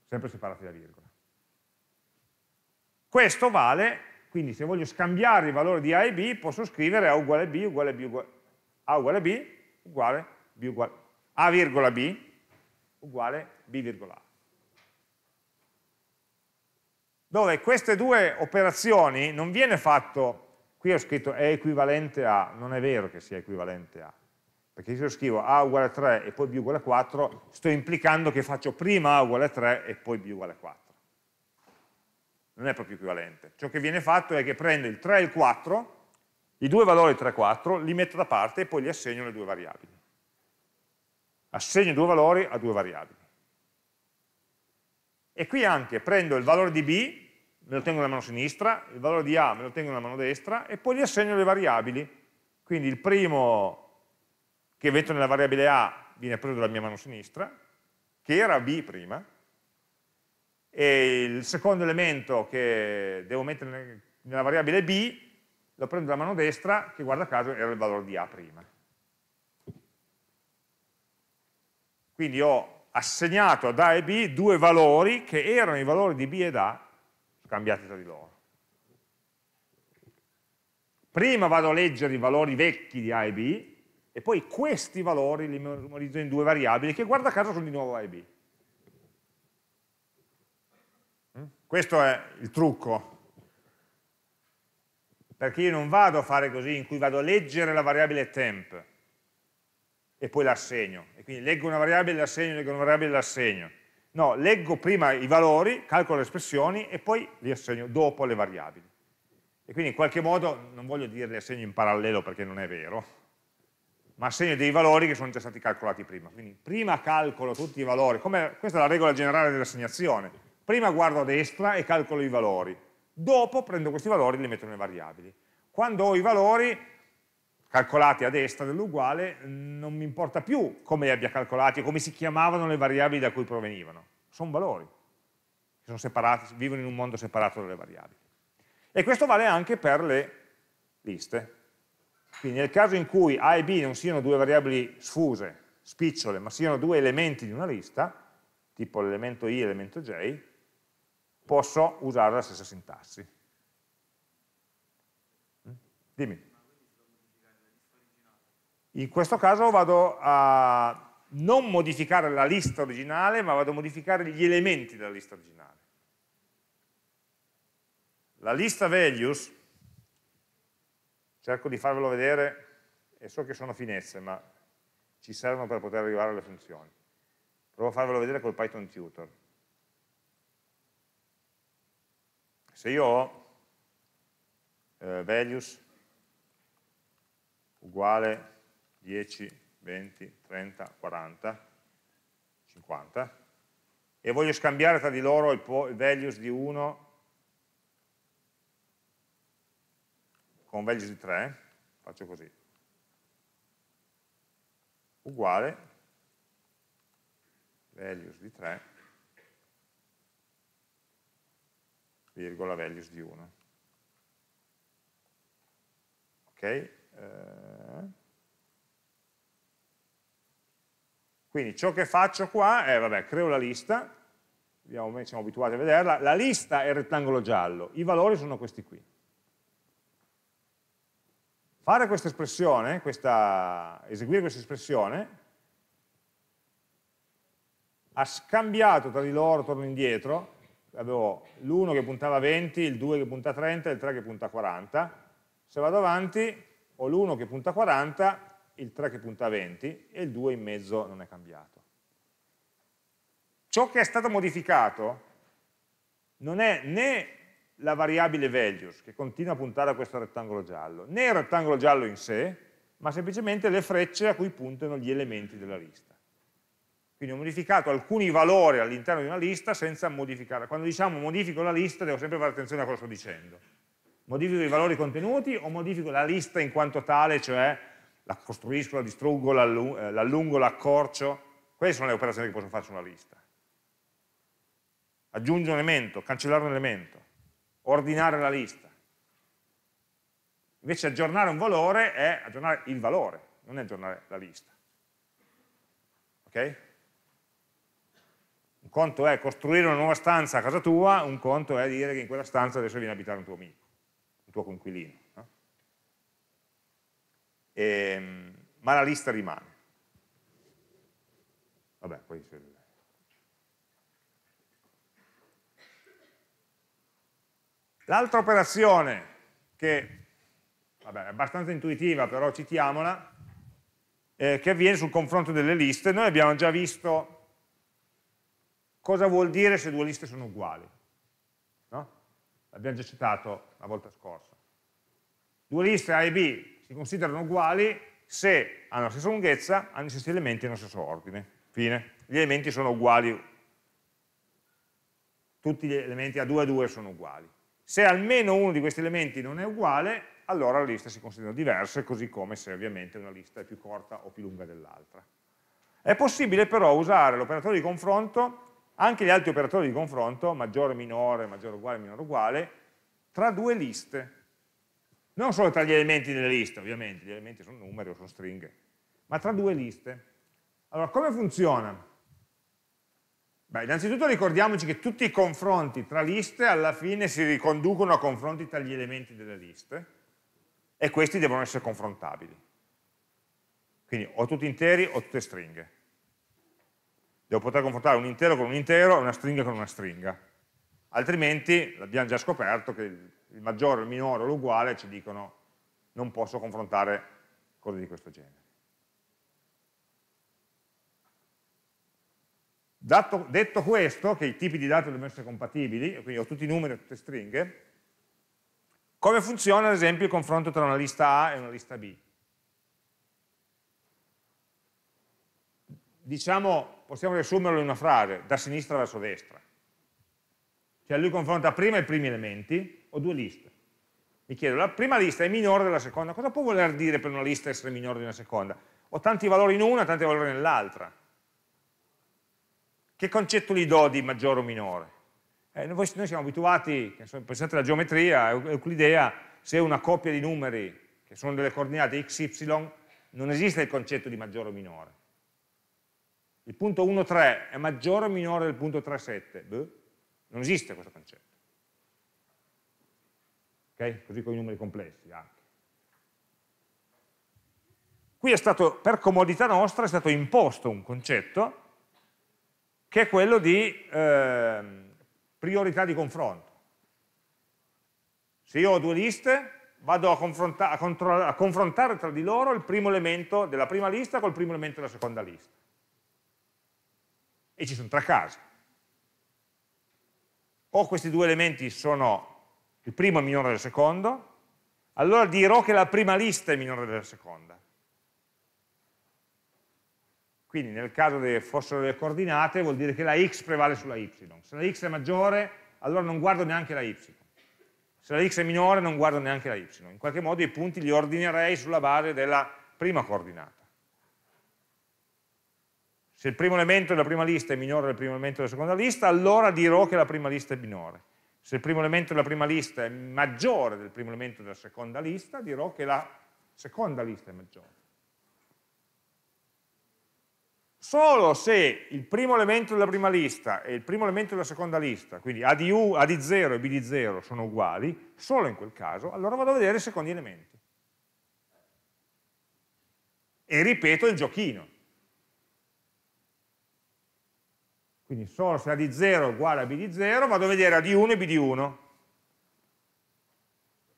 sempre separati da virgola. Questo vale, quindi se voglio scambiare i valori di A e B, posso scrivere A uguale B uguale B uguale A uguale B uguale B uguale A virgola B uguale B virgola A. Dove queste due operazioni non viene fatto, qui ho scritto è equivalente a, non è vero che sia equivalente a, perché se io scrivo A uguale a 3 e poi B uguale a 4, sto implicando che faccio prima A uguale a 3 e poi B uguale a 4 non è proprio equivalente. Ciò che viene fatto è che prendo il 3 e il 4, i due valori 3 e 4, li metto da parte e poi li assegno alle due variabili. Assegno due valori a due variabili. E qui anche prendo il valore di B, me lo tengo nella mano sinistra, il valore di A me lo tengo nella mano destra e poi gli assegno le variabili. Quindi il primo che metto nella variabile A viene preso dalla mia mano sinistra, che era B prima, e il secondo elemento che devo mettere nella variabile b lo prendo dalla mano destra che guarda caso era il valore di a prima. Quindi ho assegnato ad A e B due valori che erano i valori di B ed A scambiati tra di loro. Prima vado a leggere i valori vecchi di A e B e poi questi valori li memorizzo in due variabili che guarda caso sono di nuovo A e B. Questo è il trucco, perché io non vado a fare così in cui vado a leggere la variabile temp e poi l'assegno, e quindi leggo una variabile, l'assegno, leggo una variabile, l'assegno. No, leggo prima i valori, calcolo le espressioni e poi li assegno dopo le variabili. E quindi in qualche modo, non voglio dire li assegno in parallelo perché non è vero, ma assegno dei valori che sono già stati calcolati prima. Quindi prima calcolo tutti i valori, come, questa è la regola generale dell'assegnazione, Prima guardo a destra e calcolo i valori, dopo prendo questi valori e li metto nelle variabili. Quando ho i valori calcolati a destra dell'uguale, non mi importa più come li abbia calcolati o come si chiamavano le variabili da cui provenivano. Sono valori, che sono separati, vivono in un mondo separato dalle variabili. E questo vale anche per le liste. Quindi nel caso in cui A e B non siano due variabili sfuse, spicciole, ma siano due elementi di una lista, tipo l'elemento I e l'elemento J, posso usare la stessa sintassi. Mm? Dimmi. In questo caso vado a non modificare la lista originale, ma vado a modificare gli elementi della lista originale. La lista values, cerco di farvelo vedere, e so che sono finezze, ma ci servono per poter arrivare alle funzioni. Provo a farvelo vedere col Python Tutor. Se io ho eh, values uguale 10, 20, 30, 40, 50 e voglio scambiare tra di loro il, il values di 1 con values di 3, faccio così, uguale values di 3 virgola values di 1. Ok? Eh. Quindi ciò che faccio qua è, eh, vabbè, creo la lista, siamo abituati a vederla, la lista è il rettangolo giallo, i valori sono questi qui. Fare questa espressione, questa, eseguire questa espressione, ha scambiato tra di loro, torno indietro, avevo l'1 che puntava 20, il 2 che punta 30 e il 3 che punta 40. Se vado avanti ho l'1 che punta 40, il 3 che punta 20 e il 2 in mezzo non è cambiato. Ciò che è stato modificato non è né la variabile values che continua a puntare a questo rettangolo giallo, né il rettangolo giallo in sé, ma semplicemente le frecce a cui puntano gli elementi della lista. Quindi ho modificato alcuni valori all'interno di una lista senza modificarla. Quando diciamo modifico la lista devo sempre fare attenzione a cosa sto dicendo. Modifico i valori contenuti o modifico la lista in quanto tale, cioè la costruisco, la distruggo, l'allungo, eh, l'accorcio. Queste sono le operazioni che posso fare su una lista. Aggiungere un elemento, cancellare un elemento, ordinare la lista. Invece aggiornare un valore è aggiornare il valore, non è aggiornare la lista. Ok? conto è costruire una nuova stanza a casa tua, un conto è dire che in quella stanza adesso viene a abitare un tuo amico, un tuo conquilino. No? E, ehm, ma la lista rimane. Vabbè, poi se... L'altra operazione che vabbè, è abbastanza intuitiva, però citiamola, eh, che avviene sul confronto delle liste, noi abbiamo già visto Cosa vuol dire se due liste sono uguali? No? L'abbiamo già citato la volta scorsa. Due liste A e B si considerano uguali se hanno la stessa lunghezza, hanno gli stessi elementi e nello stesso ordine. Fine. Gli elementi sono uguali. Tutti gli elementi A2 e A2 sono uguali. Se almeno uno di questi elementi non è uguale, allora le liste si considerano diverse, così come se ovviamente una lista è più corta o più lunga dell'altra. È possibile però usare l'operatore di confronto anche gli altri operatori di confronto, maggiore, minore, maggiore, uguale, minore, uguale, tra due liste. Non solo tra gli elementi delle liste, ovviamente, gli elementi sono numeri o sono stringhe, ma tra due liste. Allora, come funziona? Beh, innanzitutto ricordiamoci che tutti i confronti tra liste alla fine si riconducono a confronti tra gli elementi delle liste e questi devono essere confrontabili. Quindi o tutti interi o tutte stringhe devo poter confrontare un intero con un intero e una stringa con una stringa. Altrimenti, l'abbiamo già scoperto, che il maggiore, il minore o l'uguale ci dicono non posso confrontare cose di questo genere. Dato, detto questo, che i tipi di dati devono essere compatibili, quindi ho tutti i numeri e tutte le stringhe, come funziona ad esempio il confronto tra una lista A e una lista B? Diciamo possiamo riassumerlo in una frase, da sinistra verso destra. Cioè lui confronta prima i primi elementi, ho due liste. Mi chiedo, la prima lista è minore della seconda, cosa può voler dire per una lista essere minore di una seconda? Ho tanti valori in una, tanti valori nell'altra. Che concetto gli do di maggiore o minore? Eh, noi, noi siamo abituati, pensate alla geometria, Euclidea, se una coppia di numeri che sono delle coordinate x, y, non esiste il concetto di maggiore o minore il punto 1,3 è maggiore o minore del punto 3,7? Non esiste questo concetto. Okay? Così con i numeri complessi anche. Qui è stato, per comodità nostra, è stato imposto un concetto che è quello di eh, priorità di confronto. Se io ho due liste, vado a, confronta a, a confrontare tra di loro il primo elemento della prima lista col primo elemento della seconda lista e ci sono tre casi. O questi due elementi sono il primo è minore del secondo, allora dirò che la prima lista è minore della seconda. Quindi nel caso fossero le coordinate vuol dire che la x prevale sulla y. Se la x è maggiore, allora non guardo neanche la y. Se la x è minore, non guardo neanche la y. In qualche modo i punti li ordinerei sulla base della prima coordinata. Se il primo elemento della prima lista è minore del primo elemento della seconda lista, allora dirò che la prima lista è minore. Se il primo elemento della prima lista è maggiore del primo elemento della seconda lista, dirò che la seconda lista è maggiore. Solo se il primo elemento della prima lista e il primo elemento della seconda lista, quindi A di U, A di 0 e B di 0 sono uguali, solo in quel caso, allora vado a vedere i secondi elementi. E ripeto il giochino. Quindi solo se A di 0 è uguale a B di 0 vado a vedere A di 1 e B di 1.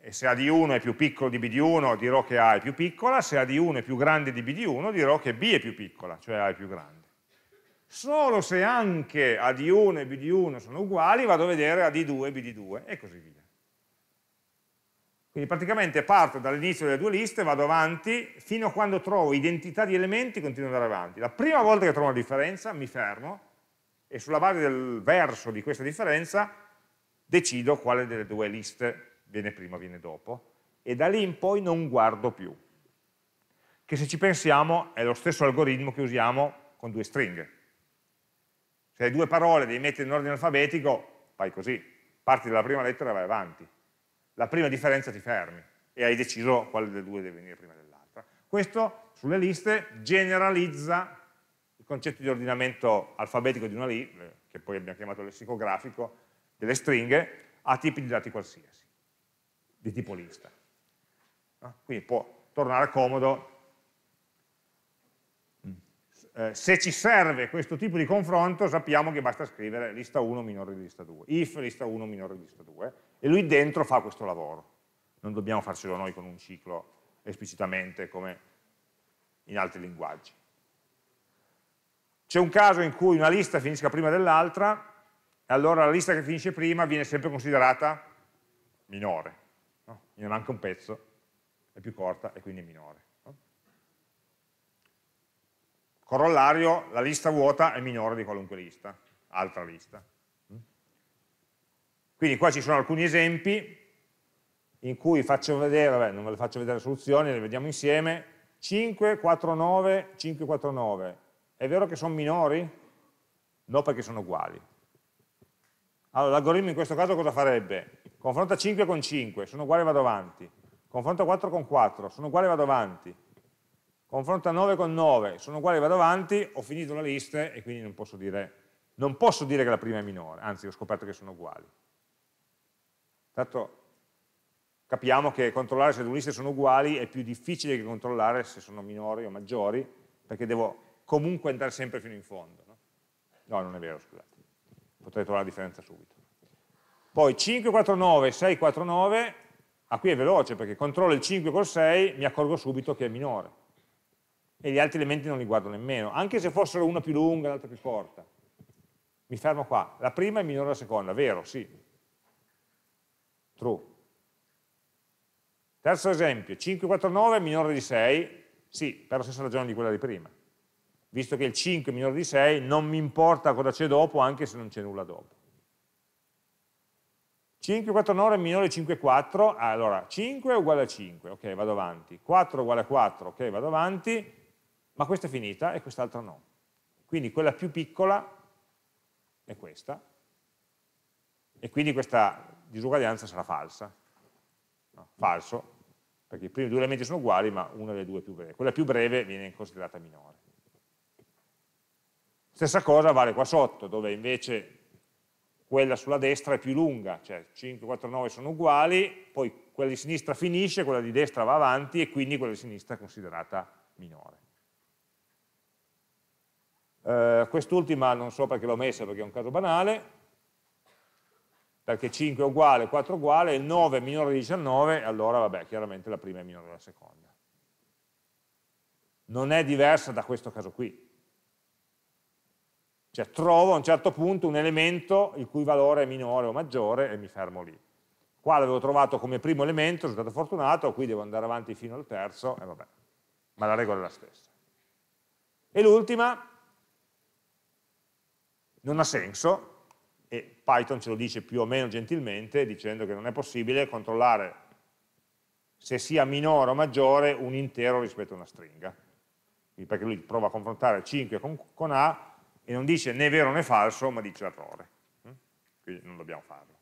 E se A di 1 è più piccolo di B di 1 dirò che A è più piccola, se A di 1 è più grande di B di 1 dirò che B è più piccola, cioè A è più grande. Solo se anche A di 1 e B di 1 sono uguali vado a vedere A di 2 e B di 2 e così via. Quindi praticamente parto dall'inizio delle due liste, vado avanti, fino a quando trovo identità di elementi continuo ad andare avanti. La prima volta che trovo una differenza mi fermo e sulla base del verso di questa differenza decido quale delle due liste viene prima o viene dopo e da lì in poi non guardo più che se ci pensiamo è lo stesso algoritmo che usiamo con due stringhe se hai due parole devi mettere in ordine alfabetico fai così parti dalla prima lettera e vai avanti la prima differenza ti fermi e hai deciso quale delle due deve venire prima dell'altra questo sulle liste generalizza i concetti di ordinamento alfabetico di una lì, eh, che poi abbiamo chiamato lessicografico, delle stringhe, a tipi di dati qualsiasi, di tipo lista. Ah, quindi può tornare comodo. Mm. Eh, se ci serve questo tipo di confronto sappiamo che basta scrivere lista 1 minore di lista 2, if lista 1 minore di lista 2, e lui dentro fa questo lavoro. Non dobbiamo farcelo noi con un ciclo esplicitamente come in altri linguaggi. C'è un caso in cui una lista finisca prima dell'altra, e allora la lista che finisce prima viene sempre considerata minore. No? Ne manca un pezzo, è più corta e quindi è minore. No? Corollario, la lista vuota è minore di qualunque lista, altra lista. Quindi qua ci sono alcuni esempi in cui faccio vedere, vabbè, non ve le faccio vedere le soluzioni, le vediamo insieme, 5, 4, 9, 5, 4, 9, è vero che sono minori? No, perché sono uguali. Allora, l'algoritmo in questo caso cosa farebbe? Confronta 5 con 5, sono uguali e vado avanti. Confronta 4 con 4, sono uguali e vado avanti. Confronta 9 con 9, sono uguali e vado avanti, ho finito la lista e quindi non posso dire, non posso dire che la prima è minore, anzi ho scoperto che sono uguali. Tanto capiamo che controllare se due liste sono uguali è più difficile che controllare se sono minori o maggiori, perché devo comunque andare sempre fino in fondo. No, no non è vero, scusate. Potrei trovare la differenza subito. Poi 549, 649, ah qui è veloce perché controllo il 5 col 6, mi accorgo subito che è minore. E gli altri elementi non li guardo nemmeno, anche se fossero una più lunga e l'altra più corta. Mi fermo qua, la prima è minore della seconda, vero, sì. True. Terzo esempio, 549 è minore di 6, sì, per la stessa ragione di quella di prima visto che il 5 è minore di 6, non mi importa cosa c'è dopo, anche se non c'è nulla dopo. 5, 4, 9 è minore di 5, 4, allora 5 è uguale a 5, ok, vado avanti. 4 è uguale a 4, ok, vado avanti, ma questa è finita e quest'altra no. Quindi quella più piccola è questa, e quindi questa disuguaglianza sarà falsa. No, falso, perché i primi due elementi sono uguali, ma una delle due è più breve. Quella più breve viene considerata minore. Stessa cosa vale qua sotto, dove invece quella sulla destra è più lunga, cioè 5, 4, 9 sono uguali, poi quella di sinistra finisce, quella di destra va avanti e quindi quella di sinistra è considerata minore. Eh, Quest'ultima non so perché l'ho messa, perché è un caso banale, perché 5 è uguale, 4 è uguale, 9 è minore di 19, allora vabbè, chiaramente la prima è minore della seconda. Non è diversa da questo caso qui, cioè trovo a un certo punto un elemento il cui valore è minore o maggiore e mi fermo lì. Qua l'avevo trovato come primo elemento, sono stato fortunato, qui devo andare avanti fino al terzo, e vabbè, ma la regola è la stessa. E l'ultima non ha senso, e Python ce lo dice più o meno gentilmente, dicendo che non è possibile controllare se sia minore o maggiore un intero rispetto a una stringa. perché lui prova a confrontare 5 con, con A, e non dice né vero né falso, ma dice errore. Mm? Quindi non dobbiamo farlo.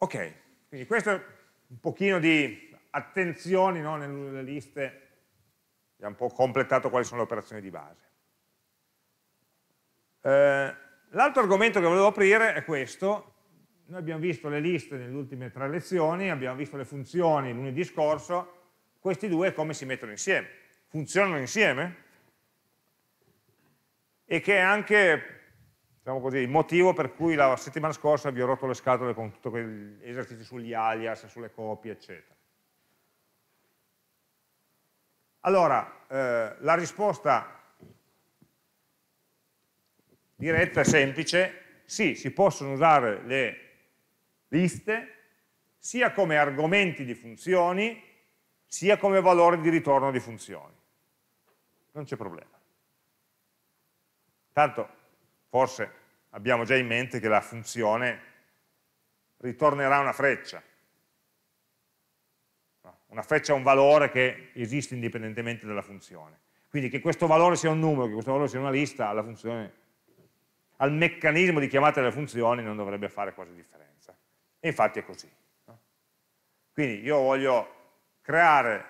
Ok, quindi questo è un pochino di attenzioni no, nelle liste, abbiamo un po' completato quali sono le operazioni di base. Eh, L'altro argomento che volevo aprire è questo, noi abbiamo visto le liste nelle ultime tre lezioni, abbiamo visto le funzioni lunedì scorso, questi due come si mettono insieme, funzionano insieme e che è anche diciamo così, il motivo per cui la settimana scorsa vi ho rotto le scatole con tutti quegli esercizi sugli alias, sulle copie, eccetera. Allora, eh, la risposta diretta e semplice, sì, si possono usare le liste sia come argomenti di funzioni sia come valore di ritorno di funzioni. Non c'è problema. Tanto forse abbiamo già in mente che la funzione ritornerà una freccia. Una freccia è un valore che esiste indipendentemente dalla funzione. Quindi che questo valore sia un numero, che questo valore sia una lista, alla funzione, al meccanismo di chiamata delle funzioni non dovrebbe fare quasi differenza. E infatti è così. Quindi io voglio creare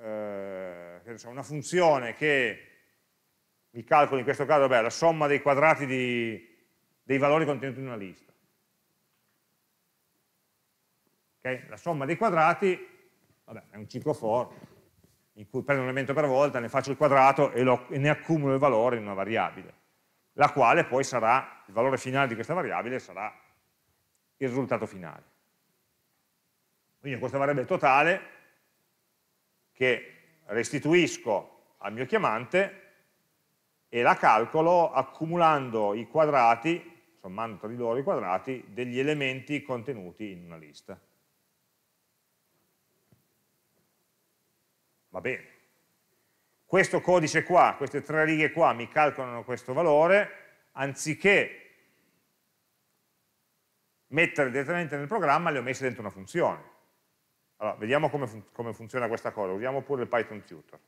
eh, una funzione che mi calcoli in questo caso beh, la somma dei quadrati di, dei valori contenuti in una lista. Okay? La somma dei quadrati vabbè, è un ciclo for in cui prendo un elemento per volta, ne faccio il quadrato e, lo, e ne accumulo il valore in una variabile, la quale poi sarà, il valore finale di questa variabile sarà il risultato finale. Quindi questa variabile totale che restituisco al mio chiamante e la calcolo accumulando i quadrati, sommando tra di loro i quadrati, degli elementi contenuti in una lista. Va bene. Questo codice qua, queste tre righe qua mi calcolano questo valore, anziché mettere direttamente nel programma le ho messe dentro una funzione. Allora, vediamo come, fun come funziona questa cosa, usiamo pure il Python tutor.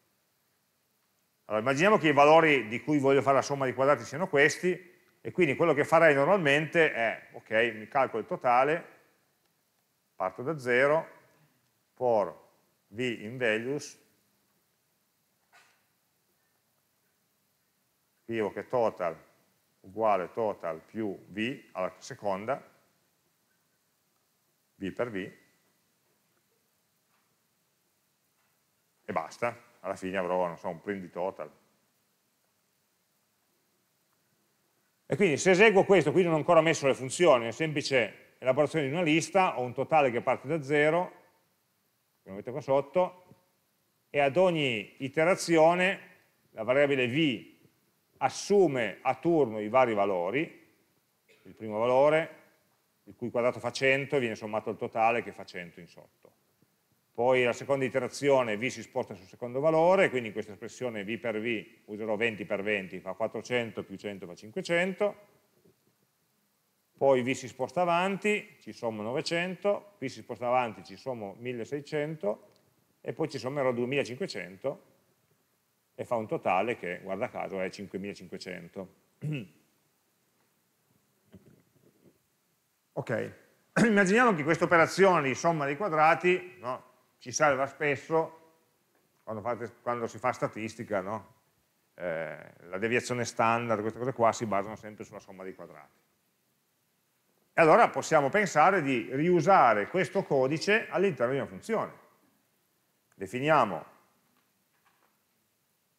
Allora, immaginiamo che i valori di cui voglio fare la somma di quadrati siano questi, e quindi quello che farei normalmente è, ok, mi calcolo il totale, parto da 0, por v in values, scrivo che total uguale total più v alla seconda, v per v, e basta, alla fine avrò so, un print di total. E quindi se eseguo questo, qui non ho ancora messo le funzioni, è semplice elaborazione di una lista, ho un totale che parte da 0, lo metto qua sotto, e ad ogni iterazione la variabile v assume a turno i vari valori, il primo valore, il cui quadrato fa 100, viene sommato al totale che fa 100 in sotto poi la seconda iterazione v si sposta sul secondo valore, quindi in questa espressione v per v userò 20 per 20, fa 400 più 100 fa 500, poi v si sposta avanti, ci sommo 900, v si sposta avanti, ci sommo 1600 e poi ci sommerò 2500 e fa un totale che, guarda caso, è 5500. [CLEARS THROAT] Ok, [CLEARS THROAT] immaginiamo che questa operazione di somma dei quadrati, no? ci salva spesso quando, fate, quando si fa statistica, no? eh, la deviazione standard, queste cose qua si basano sempre sulla somma dei quadrati. E allora possiamo pensare di riusare questo codice all'interno di una funzione. Definiamo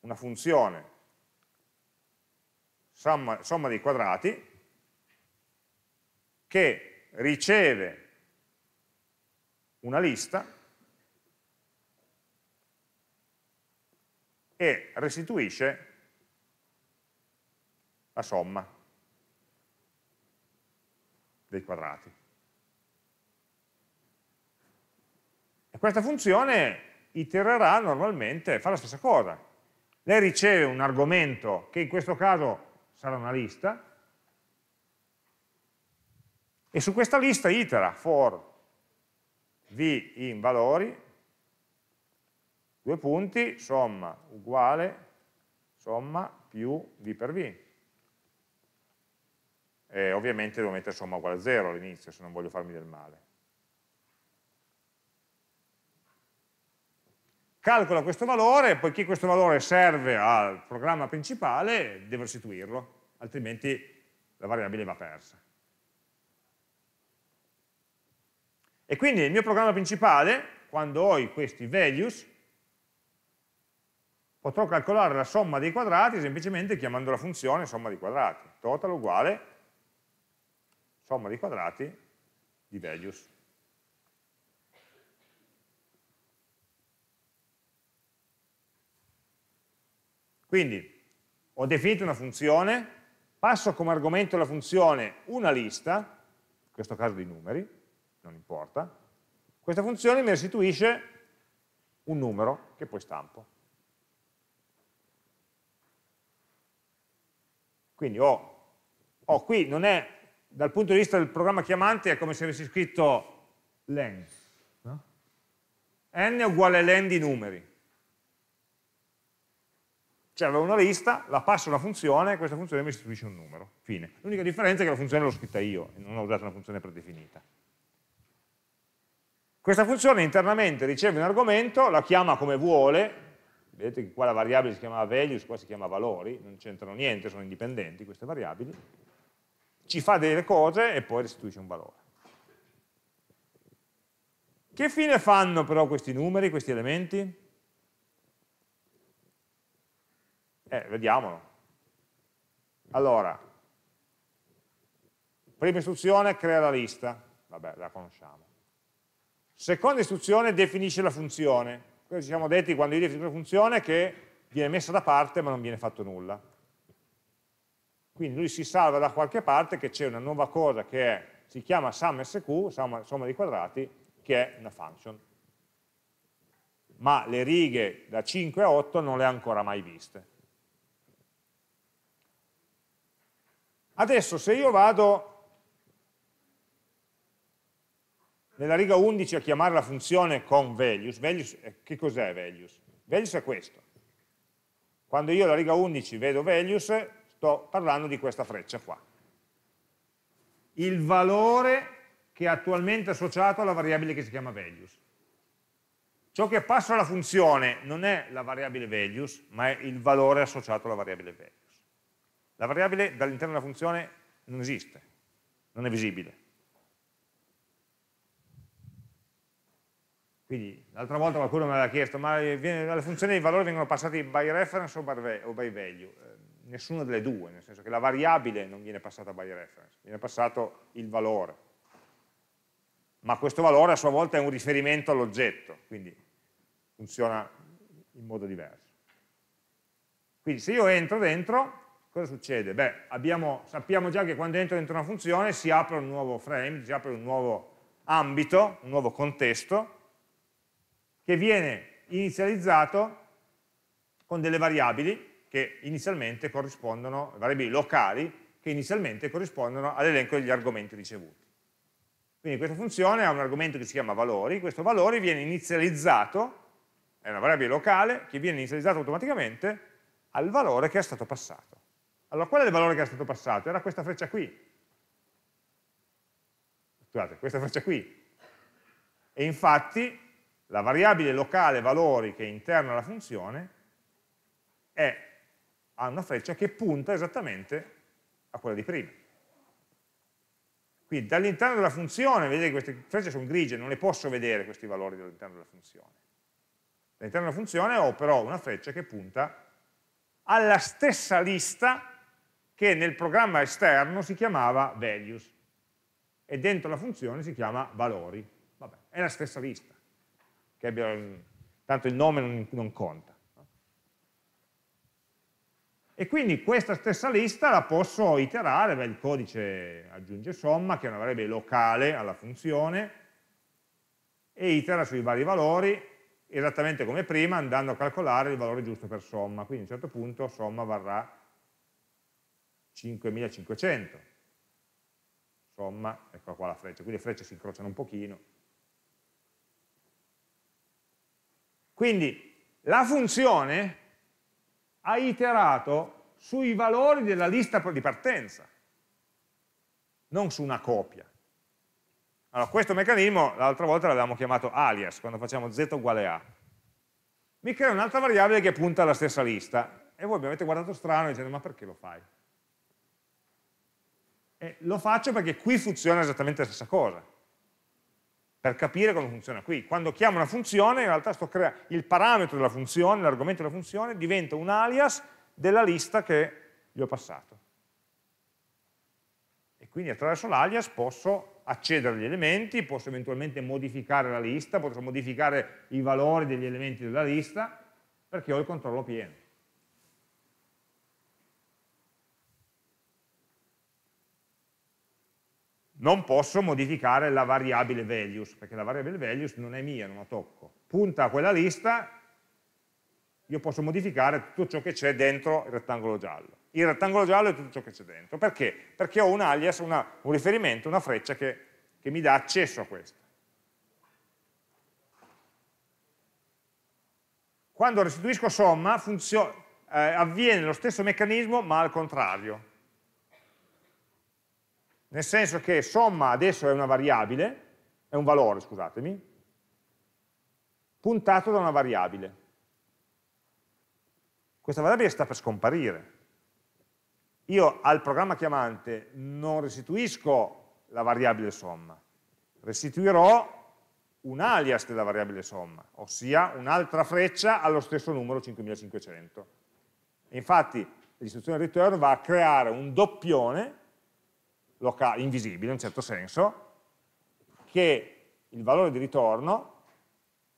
una funzione somma, somma dei quadrati che riceve una lista e restituisce la somma dei quadrati. E questa funzione itererà normalmente, fa la stessa cosa. Lei riceve un argomento che in questo caso sarà una lista e su questa lista itera for v in valori Due punti, somma uguale, somma più v per v. E ovviamente devo mettere somma uguale a 0 all'inizio se non voglio farmi del male. Calcola questo valore, poiché questo valore serve al programma principale, devo restituirlo, altrimenti la variabile va persa. E quindi il mio programma principale, quando ho questi values, potrò calcolare la somma dei quadrati semplicemente chiamando la funzione somma di quadrati, total uguale somma di quadrati di values. Quindi ho definito una funzione, passo come argomento alla funzione una lista, in questo caso di numeri, non importa, questa funzione mi restituisce un numero che poi stampo. Quindi ho, oh, oh, ho qui, non è, dal punto di vista del programma chiamante è come se avessi scritto len. No? n uguale len di numeri. Cioè avevo una lista, la passo a una funzione e questa funzione mi istituisce un numero. Fine. L'unica differenza è che la funzione l'ho scritta io e non ho usato una funzione predefinita. Questa funzione internamente riceve un argomento, la chiama come vuole, Vedete che qua la variabile si chiama values, qua si chiama valori, non c'entrano niente, sono indipendenti queste variabili. Ci fa delle cose e poi restituisce un valore. Che fine fanno però questi numeri, questi elementi? Eh, vediamolo. Allora, prima istruzione crea la lista, vabbè, la conosciamo. Seconda istruzione definisce la funzione, noi ci siamo detti quando idea una funzione che viene messa da parte ma non viene fatto nulla. Quindi lui si salva da qualche parte che c'è una nuova cosa che è, si chiama SumSQ, somma, somma di quadrati, che è una function. Ma le righe da 5 a 8 non le ha ancora mai viste. Adesso se io vado nella riga 11 a chiamare la funzione con values. values che cos'è values? Values è questo. Quando io alla riga 11 vedo values, sto parlando di questa freccia qua. Il valore che è attualmente associato alla variabile che si chiama values. Ciò che passa alla funzione non è la variabile values, ma è il valore associato alla variabile values. La variabile dall'interno della funzione non esiste, non è visibile Quindi l'altra volta qualcuno mi aveva chiesto, ma eh, le funzioni dei valori vengono passate by reference o by value? Eh, nessuna delle due, nel senso che la variabile non viene passata by reference, viene passato il valore. Ma questo valore a sua volta è un riferimento all'oggetto, quindi funziona in modo diverso. Quindi se io entro dentro, cosa succede? Beh, abbiamo, sappiamo già che quando entro dentro una funzione si apre un nuovo frame, si apre un nuovo ambito, un nuovo contesto, che viene inizializzato con delle variabili che inizialmente corrispondono, variabili locali, che inizialmente corrispondono all'elenco degli argomenti ricevuti. Quindi questa funzione ha un argomento che si chiama valori, questo valore viene inizializzato, è una variabile locale, che viene inizializzato automaticamente al valore che è stato passato. Allora, qual è il valore che è stato passato? Era questa freccia qui. Scusate, questa freccia qui. E infatti la variabile locale valori che è interna alla funzione è, ha una freccia che punta esattamente a quella di prima. Quindi dall'interno della funzione, vedete che queste frecce sono grigie, non le posso vedere questi valori dall'interno della funzione. All'interno della funzione ho però una freccia che punta alla stessa lista che nel programma esterno si chiamava values e dentro la funzione si chiama valori. Vabbè, è la stessa lista che abbiano, tanto il nome non, non conta. E quindi questa stessa lista la posso iterare, beh, il codice aggiunge somma, che è una variabile locale alla funzione, e itera sui vari valori, esattamente come prima, andando a calcolare il valore giusto per somma. Quindi a un certo punto somma varrà 5500. Somma, eccola qua la freccia, qui le frecce si incrociano un pochino. Quindi la funzione ha iterato sui valori della lista di partenza, non su una copia. Allora, questo meccanismo l'altra volta l'avevamo chiamato alias, quando facciamo z uguale a. Mi crea un'altra variabile che punta alla stessa lista. E voi mi avete guardato strano dicendo, ma perché lo fai? E lo faccio perché qui funziona esattamente la stessa cosa per capire come funziona qui. Quando chiamo una funzione, in realtà sto creando il parametro della funzione, l'argomento della funzione, diventa un alias della lista che gli ho passato. E quindi attraverso l'alias posso accedere agli elementi, posso eventualmente modificare la lista, posso modificare i valori degli elementi della lista, perché ho il controllo pieno. non posso modificare la variabile values, perché la variabile values non è mia, non la tocco. Punta a quella lista, io posso modificare tutto ciò che c'è dentro il rettangolo giallo. Il rettangolo giallo è tutto ciò che c'è dentro. Perché? Perché ho un alias, una, un riferimento, una freccia che, che mi dà accesso a questo. Quando restituisco somma, eh, avviene lo stesso meccanismo ma al contrario nel senso che somma adesso è una variabile, è un valore, scusatemi, puntato da una variabile. Questa variabile sta per scomparire. Io al programma chiamante non restituisco la variabile somma, restituirò un alias della variabile somma, ossia un'altra freccia allo stesso numero 5500. Infatti l'istruzione return va a creare un doppione locale, invisibile in un certo senso, che il valore di ritorno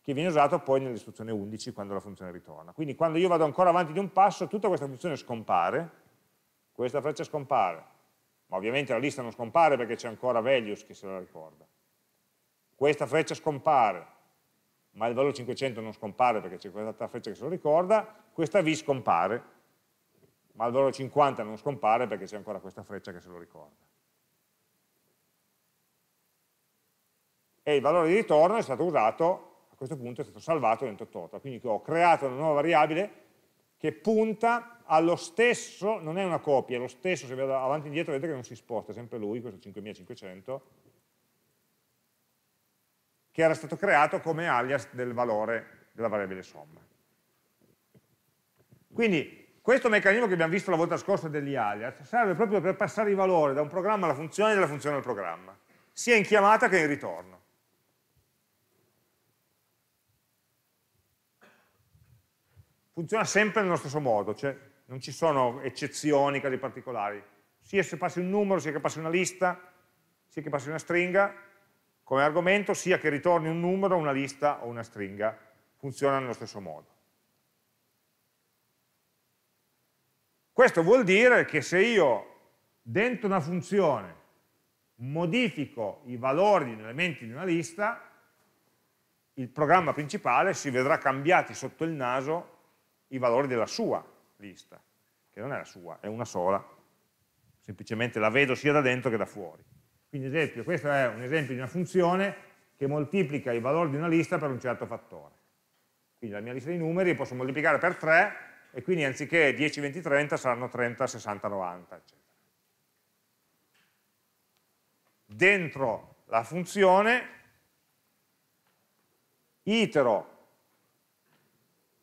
che viene usato poi nell'istruzione 11 quando la funzione ritorna. Quindi quando io vado ancora avanti di un passo, tutta questa funzione scompare, questa freccia scompare, ma ovviamente la lista non scompare perché c'è ancora values che se la ricorda. Questa freccia scompare, ma il valore 500 non scompare perché c'è questa freccia che se lo ricorda, questa V scompare, ma il valore 50 non scompare perché c'è ancora questa freccia che se lo ricorda. e il valore di ritorno è stato usato, a questo punto è stato salvato dentro Total. Quindi ho creato una nuova variabile che punta allo stesso, non è una copia, è lo stesso, se vado avanti e indietro vedete che non si sposta, è sempre lui, questo 5500, che era stato creato come alias del valore della variabile somma. Quindi questo meccanismo che abbiamo visto la volta scorsa degli alias serve proprio per passare i valori da un programma alla funzione e dalla funzione al programma, sia in chiamata che in ritorno. funziona sempre nello stesso modo, cioè non ci sono eccezioni, casi particolari. Sia se passi un numero, sia che passi una lista, sia che passi una stringa come argomento, sia che ritorni un numero, una lista o una stringa, funziona nello stesso modo. Questo vuol dire che se io dentro una funzione modifico i valori degli elementi di una lista, il programma principale si vedrà cambiati sotto il naso i valori della sua lista, che non è la sua, è una sola, semplicemente la vedo sia da dentro che da fuori. Quindi esempio, questo è un esempio di una funzione che moltiplica i valori di una lista per un certo fattore. Quindi la mia lista di numeri posso moltiplicare per 3 e quindi anziché 10, 20, 30 saranno 30, 60, 90, eccetera. Dentro la funzione itero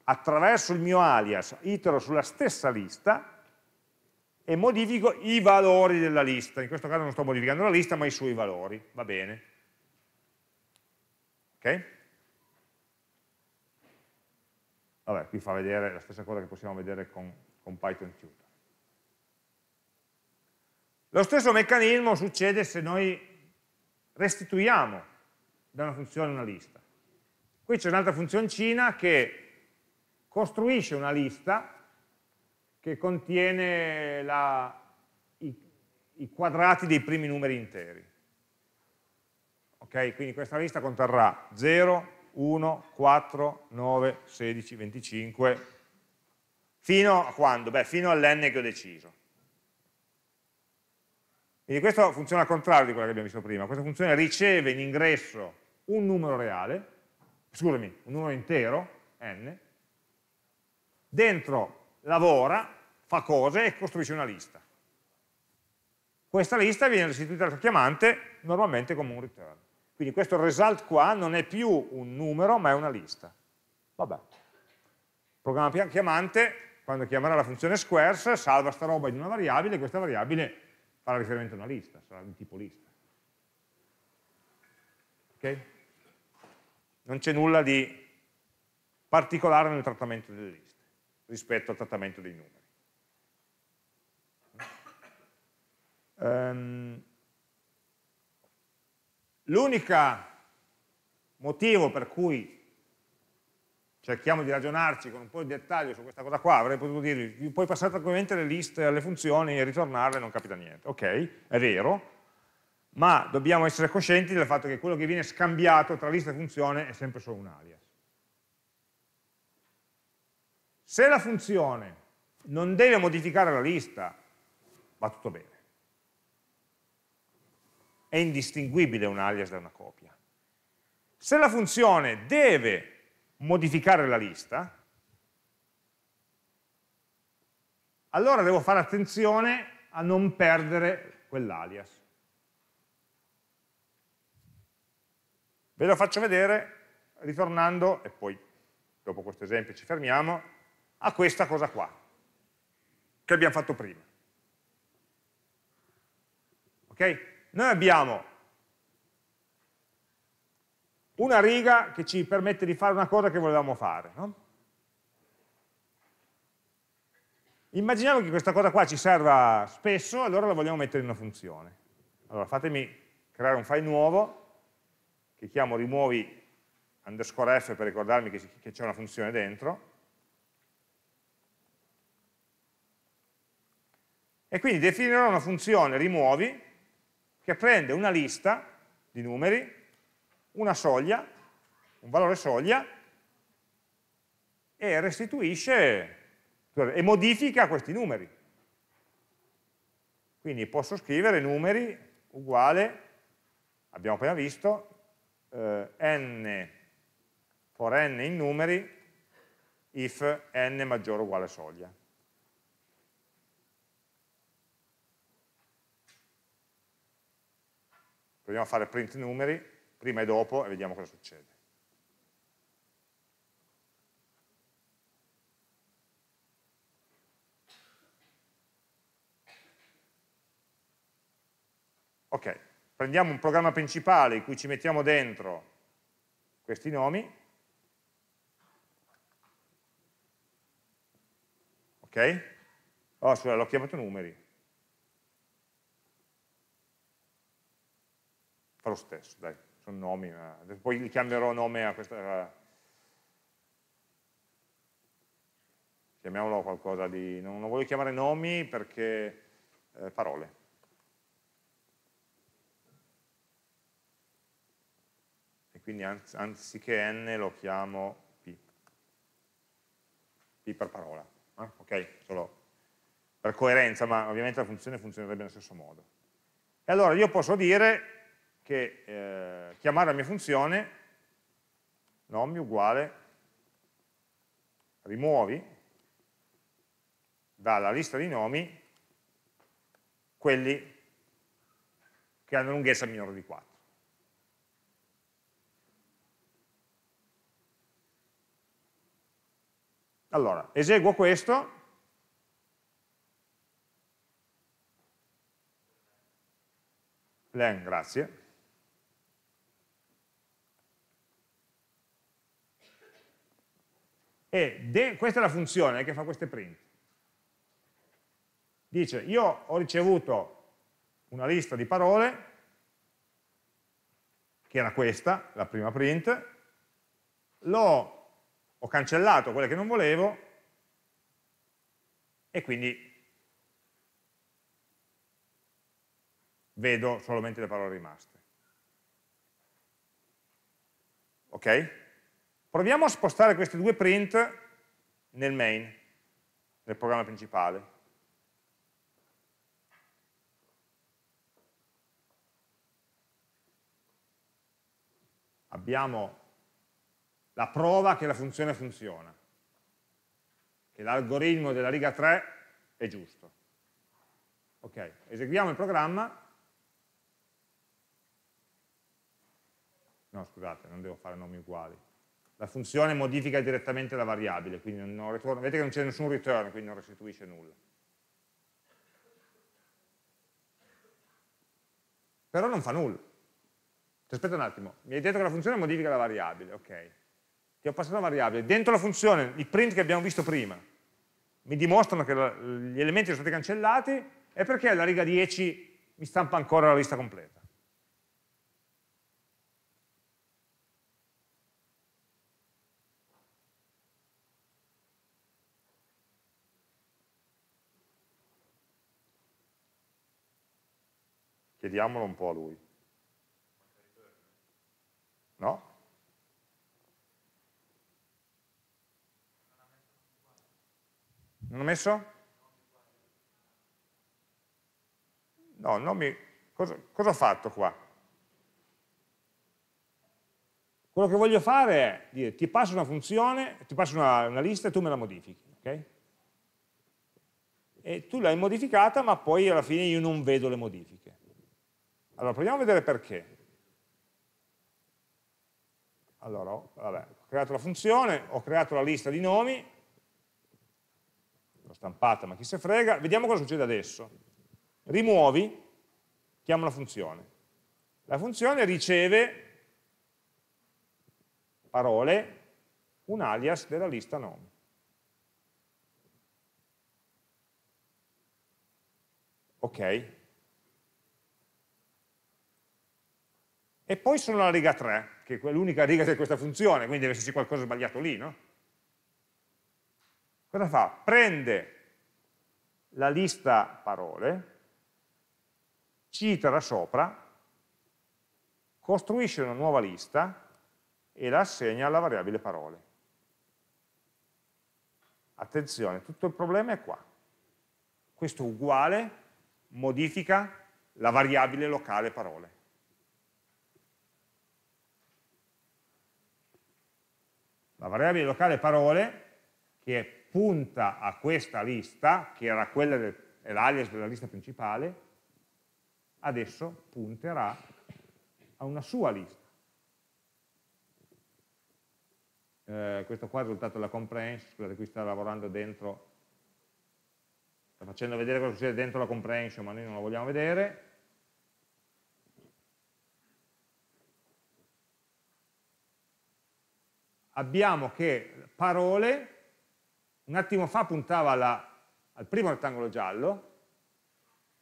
attraverso il mio alias itero sulla stessa lista e modifico i valori della lista. In questo caso non sto modificando la lista, ma i suoi valori. Va bene. Ok? Vabbè, qui fa vedere la stessa cosa che possiamo vedere con, con Python Tutor. Lo stesso meccanismo succede se noi restituiamo da una funzione una lista. Qui c'è un'altra funzioncina che costruisce una lista che contiene la, i, i, quadrati dei primi numeri interi. Ok, quindi questa lista conterrà 0, 1, 4, 9, 16, 25, fino a quando? Beh, fino all'n che ho deciso. Quindi questo funziona al contrario di quello che abbiamo visto prima. Questa funzione riceve in ingresso un numero reale, scusami, un numero intero, n, dentro lavora, fa cose e costruisce una lista. Questa lista viene restituita dal chiamante normalmente come un return. Quindi questo result qua non è più un numero ma è una lista. Vabbè. Il programma chiamante, quando chiamerà la funzione squares, salva sta roba in una variabile e questa variabile farà riferimento a una lista, sarà di tipo lista. Ok? Non c'è nulla di particolare nel trattamento delle liste rispetto al trattamento dei numeri. Um, ehm, L'unico motivo per cui cerchiamo di ragionarci con un po' di dettaglio su questa cosa qua, avrei potuto dirvi, puoi passare tranquillamente le liste alle funzioni e ritornarle, non capita niente. Ok, è vero, ma dobbiamo essere coscienti del fatto che quello che viene scambiato tra lista e funzione è sempre solo un alias. Se la funzione non deve modificare la lista, va tutto bene. È indistinguibile un alias da una copia. Se la funzione deve modificare la lista, allora devo fare attenzione a non perdere quell'alias. Ve lo faccio vedere ritornando, e poi dopo questo esempio ci fermiamo, a questa cosa qua, che abbiamo fatto prima. Ok? Noi abbiamo una riga che ci permette di fare una cosa che volevamo fare. No? Immaginiamo che questa cosa qua ci serva spesso, allora la vogliamo mettere in una funzione. Allora fatemi creare un file nuovo che chiamo rimuovi underscore f per ricordarmi che c'è una funzione dentro e quindi definirò una funzione rimuovi che prende una lista di numeri, una soglia, un valore soglia e restituisce e modifica questi numeri. Quindi posso scrivere numeri uguale, abbiamo appena visto, eh, n for n in numeri if n maggiore o uguale soglia. proviamo a fare print numeri prima e dopo e vediamo cosa succede. Ok, prendiamo un programma principale in cui ci mettiamo dentro questi nomi, ok? Oh, scusa, l'ho chiamato numeri, fa lo stesso, dai, sono nomi, ma... poi li chiamerò nome a questa... Chiamiamolo qualcosa di... Non, non voglio chiamare nomi perché... Eh, parole. E quindi anz anziché n lo chiamo p. P per parola. Eh? Ok, solo per coerenza, ma ovviamente la funzione funzionerebbe nello stesso modo. E allora io posso dire che eh, chiamare la mia funzione nomi uguale rimuovi dalla lista di nomi quelli che hanno lunghezza minore di 4. Allora, eseguo questo, len, grazie, E questa è la funzione che fa queste print. Dice, io ho ricevuto una lista di parole, che era questa, la prima print, l'ho ho cancellato quelle che non volevo e quindi vedo solamente le parole rimaste. Ok? Proviamo a spostare questi due print nel main, nel programma principale. Abbiamo la prova che la funzione funziona, che l'algoritmo della riga 3 è giusto. Ok, eseguiamo il programma. No, scusate, non devo fare nomi uguali la funzione modifica direttamente la variabile, quindi non ritorno, vedete che non c'è nessun return, quindi non restituisce nulla. Però non fa nulla. Ti cioè, aspetta un attimo, mi hai detto che la funzione modifica la variabile, ok. Ti ho passato la variabile, dentro la funzione, i print che abbiamo visto prima, mi dimostrano che la, gli elementi sono stati cancellati, e perché alla riga 10 mi stampa ancora la lista completa. chiediamolo un po' a lui. No? Non ho messo? No, non mi... cosa, cosa ho fatto qua? Quello che voglio fare è dire ti passo una funzione, ti passo una, una lista e tu me la modifichi, ok? E tu l'hai modificata ma poi alla fine io non vedo le modifiche. Allora, proviamo a vedere perché. Allora, oh, vabbè, ho creato la funzione, ho creato la lista di nomi, l'ho stampata ma chi se frega, vediamo cosa succede adesso. Rimuovi, chiamo la funzione. La funzione riceve parole, un alias della lista nomi. Ok, e poi sono la riga 3, che è l'unica riga di questa funzione, quindi deve esserci qualcosa sbagliato lì, no? Cosa fa? Prende la lista parole, cita itera sopra, costruisce una nuova lista e la assegna alla variabile parole. Attenzione, tutto il problema è qua. Questo uguale modifica la variabile locale parole. la variabile locale parole che punta a questa lista, che era quella del, l'alias della lista principale, adesso punterà a una sua lista. Eh, questo qua è il risultato della comprehension, scusate, qui sta lavorando dentro, sta facendo vedere cosa succede dentro la comprehension, ma noi non lo vogliamo vedere. abbiamo che parole, un attimo fa puntava alla, al primo rettangolo giallo,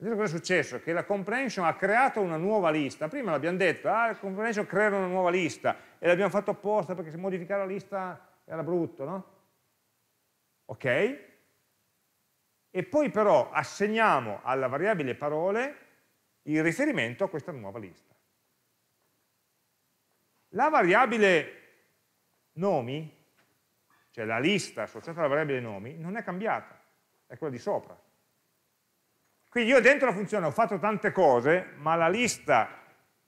Vedete cosa è successo? Che la comprehension ha creato una nuova lista. Prima l'abbiamo detto, ah, la comprehension crea una nuova lista e l'abbiamo fatto apposta perché se modificare la lista era brutto, no? Ok? E poi però assegniamo alla variabile parole il riferimento a questa nuova lista. La variabile nomi, cioè la lista associata alla variabile nomi, non è cambiata, è quella di sopra. Quindi io dentro la funzione ho fatto tante cose, ma la lista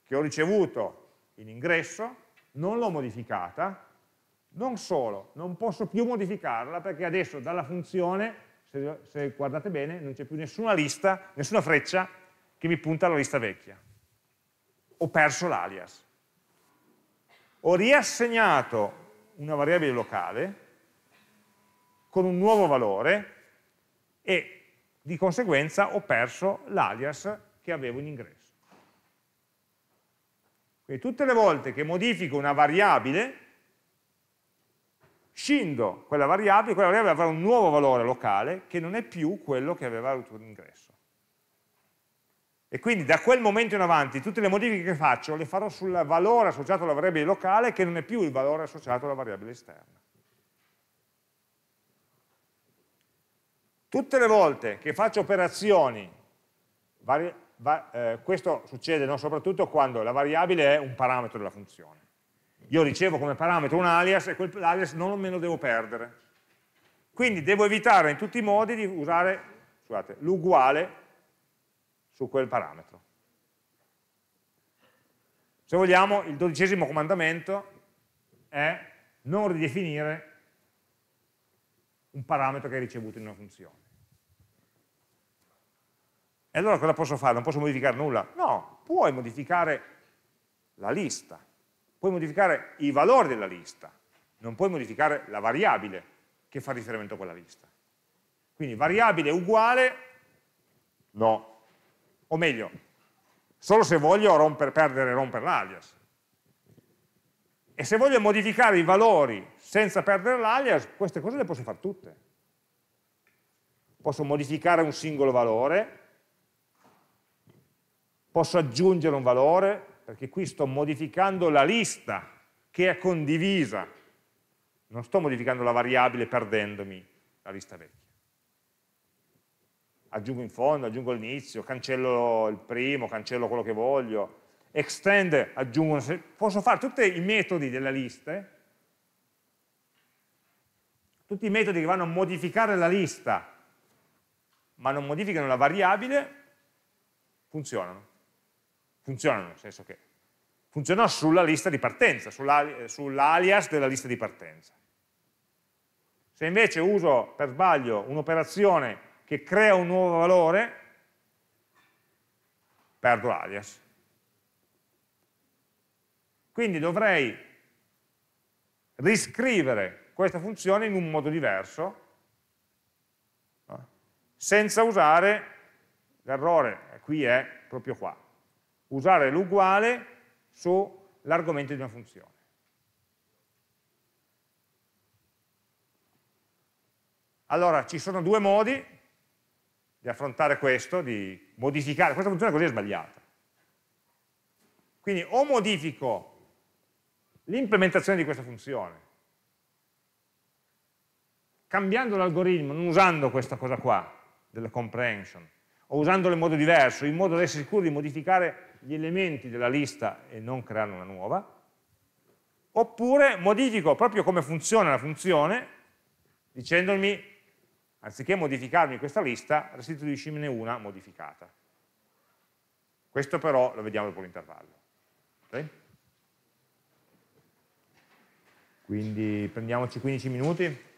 che ho ricevuto in ingresso non l'ho modificata, non solo, non posso più modificarla perché adesso dalla funzione, se, se guardate bene, non c'è più nessuna lista, nessuna freccia che mi punta alla lista vecchia. Ho perso l'alias. Ho riassegnato una variabile locale con un nuovo valore e di conseguenza ho perso l'alias che avevo in ingresso. Quindi tutte le volte che modifico una variabile, scindo quella variabile, quella variabile avrà un nuovo valore locale che non è più quello che aveva avuto ingresso. E quindi da quel momento in avanti tutte le modifiche che faccio le farò sul valore associato alla variabile locale che non è più il valore associato alla variabile esterna. Tutte le volte che faccio operazioni, vari, va, eh, questo succede no? soprattutto quando la variabile è un parametro della funzione. Io ricevo come parametro un alias e quell'alias non me lo devo perdere. Quindi devo evitare in tutti i modi di usare l'uguale su quel parametro. Se vogliamo, il dodicesimo comandamento è non ridefinire un parametro che hai ricevuto in una funzione. E allora cosa posso fare? Non posso modificare nulla? No, puoi modificare la lista, puoi modificare i valori della lista, non puoi modificare la variabile che fa riferimento a quella lista. Quindi variabile uguale, no, o meglio, solo se voglio romper, perdere e rompere l'alias. E se voglio modificare i valori senza perdere l'alias, queste cose le posso fare tutte. Posso modificare un singolo valore, posso aggiungere un valore, perché qui sto modificando la lista che è condivisa, non sto modificando la variabile perdendomi la lista vecchia aggiungo in fondo, aggiungo all'inizio, cancello il primo, cancello quello che voglio, extend, aggiungo posso fare tutti i metodi delle liste, eh? tutti i metodi che vanno a modificare la lista, ma non modificano la variabile, funzionano. Funzionano, nel senso che funzionano sulla lista di partenza, sull'alias della lista di partenza. Se invece uso per sbaglio un'operazione che crea un nuovo valore, perdo l'alias. Quindi dovrei riscrivere questa funzione in un modo diverso, senza usare, l'errore qui è proprio qua, usare l'uguale sull'argomento di una funzione. Allora, ci sono due modi di affrontare questo, di modificare, questa funzione così è sbagliata. Quindi o modifico l'implementazione di questa funzione, cambiando l'algoritmo, non usando questa cosa qua, della comprehension, o usandolo in modo diverso, in modo da essere sicuro di modificare gli elementi della lista e non creare una nuova, oppure modifico proprio come funziona la funzione, dicendomi anziché modificarmi questa lista, restituiscimene una modificata. Questo però lo vediamo dopo l'intervallo. Okay? Quindi prendiamoci 15 minuti.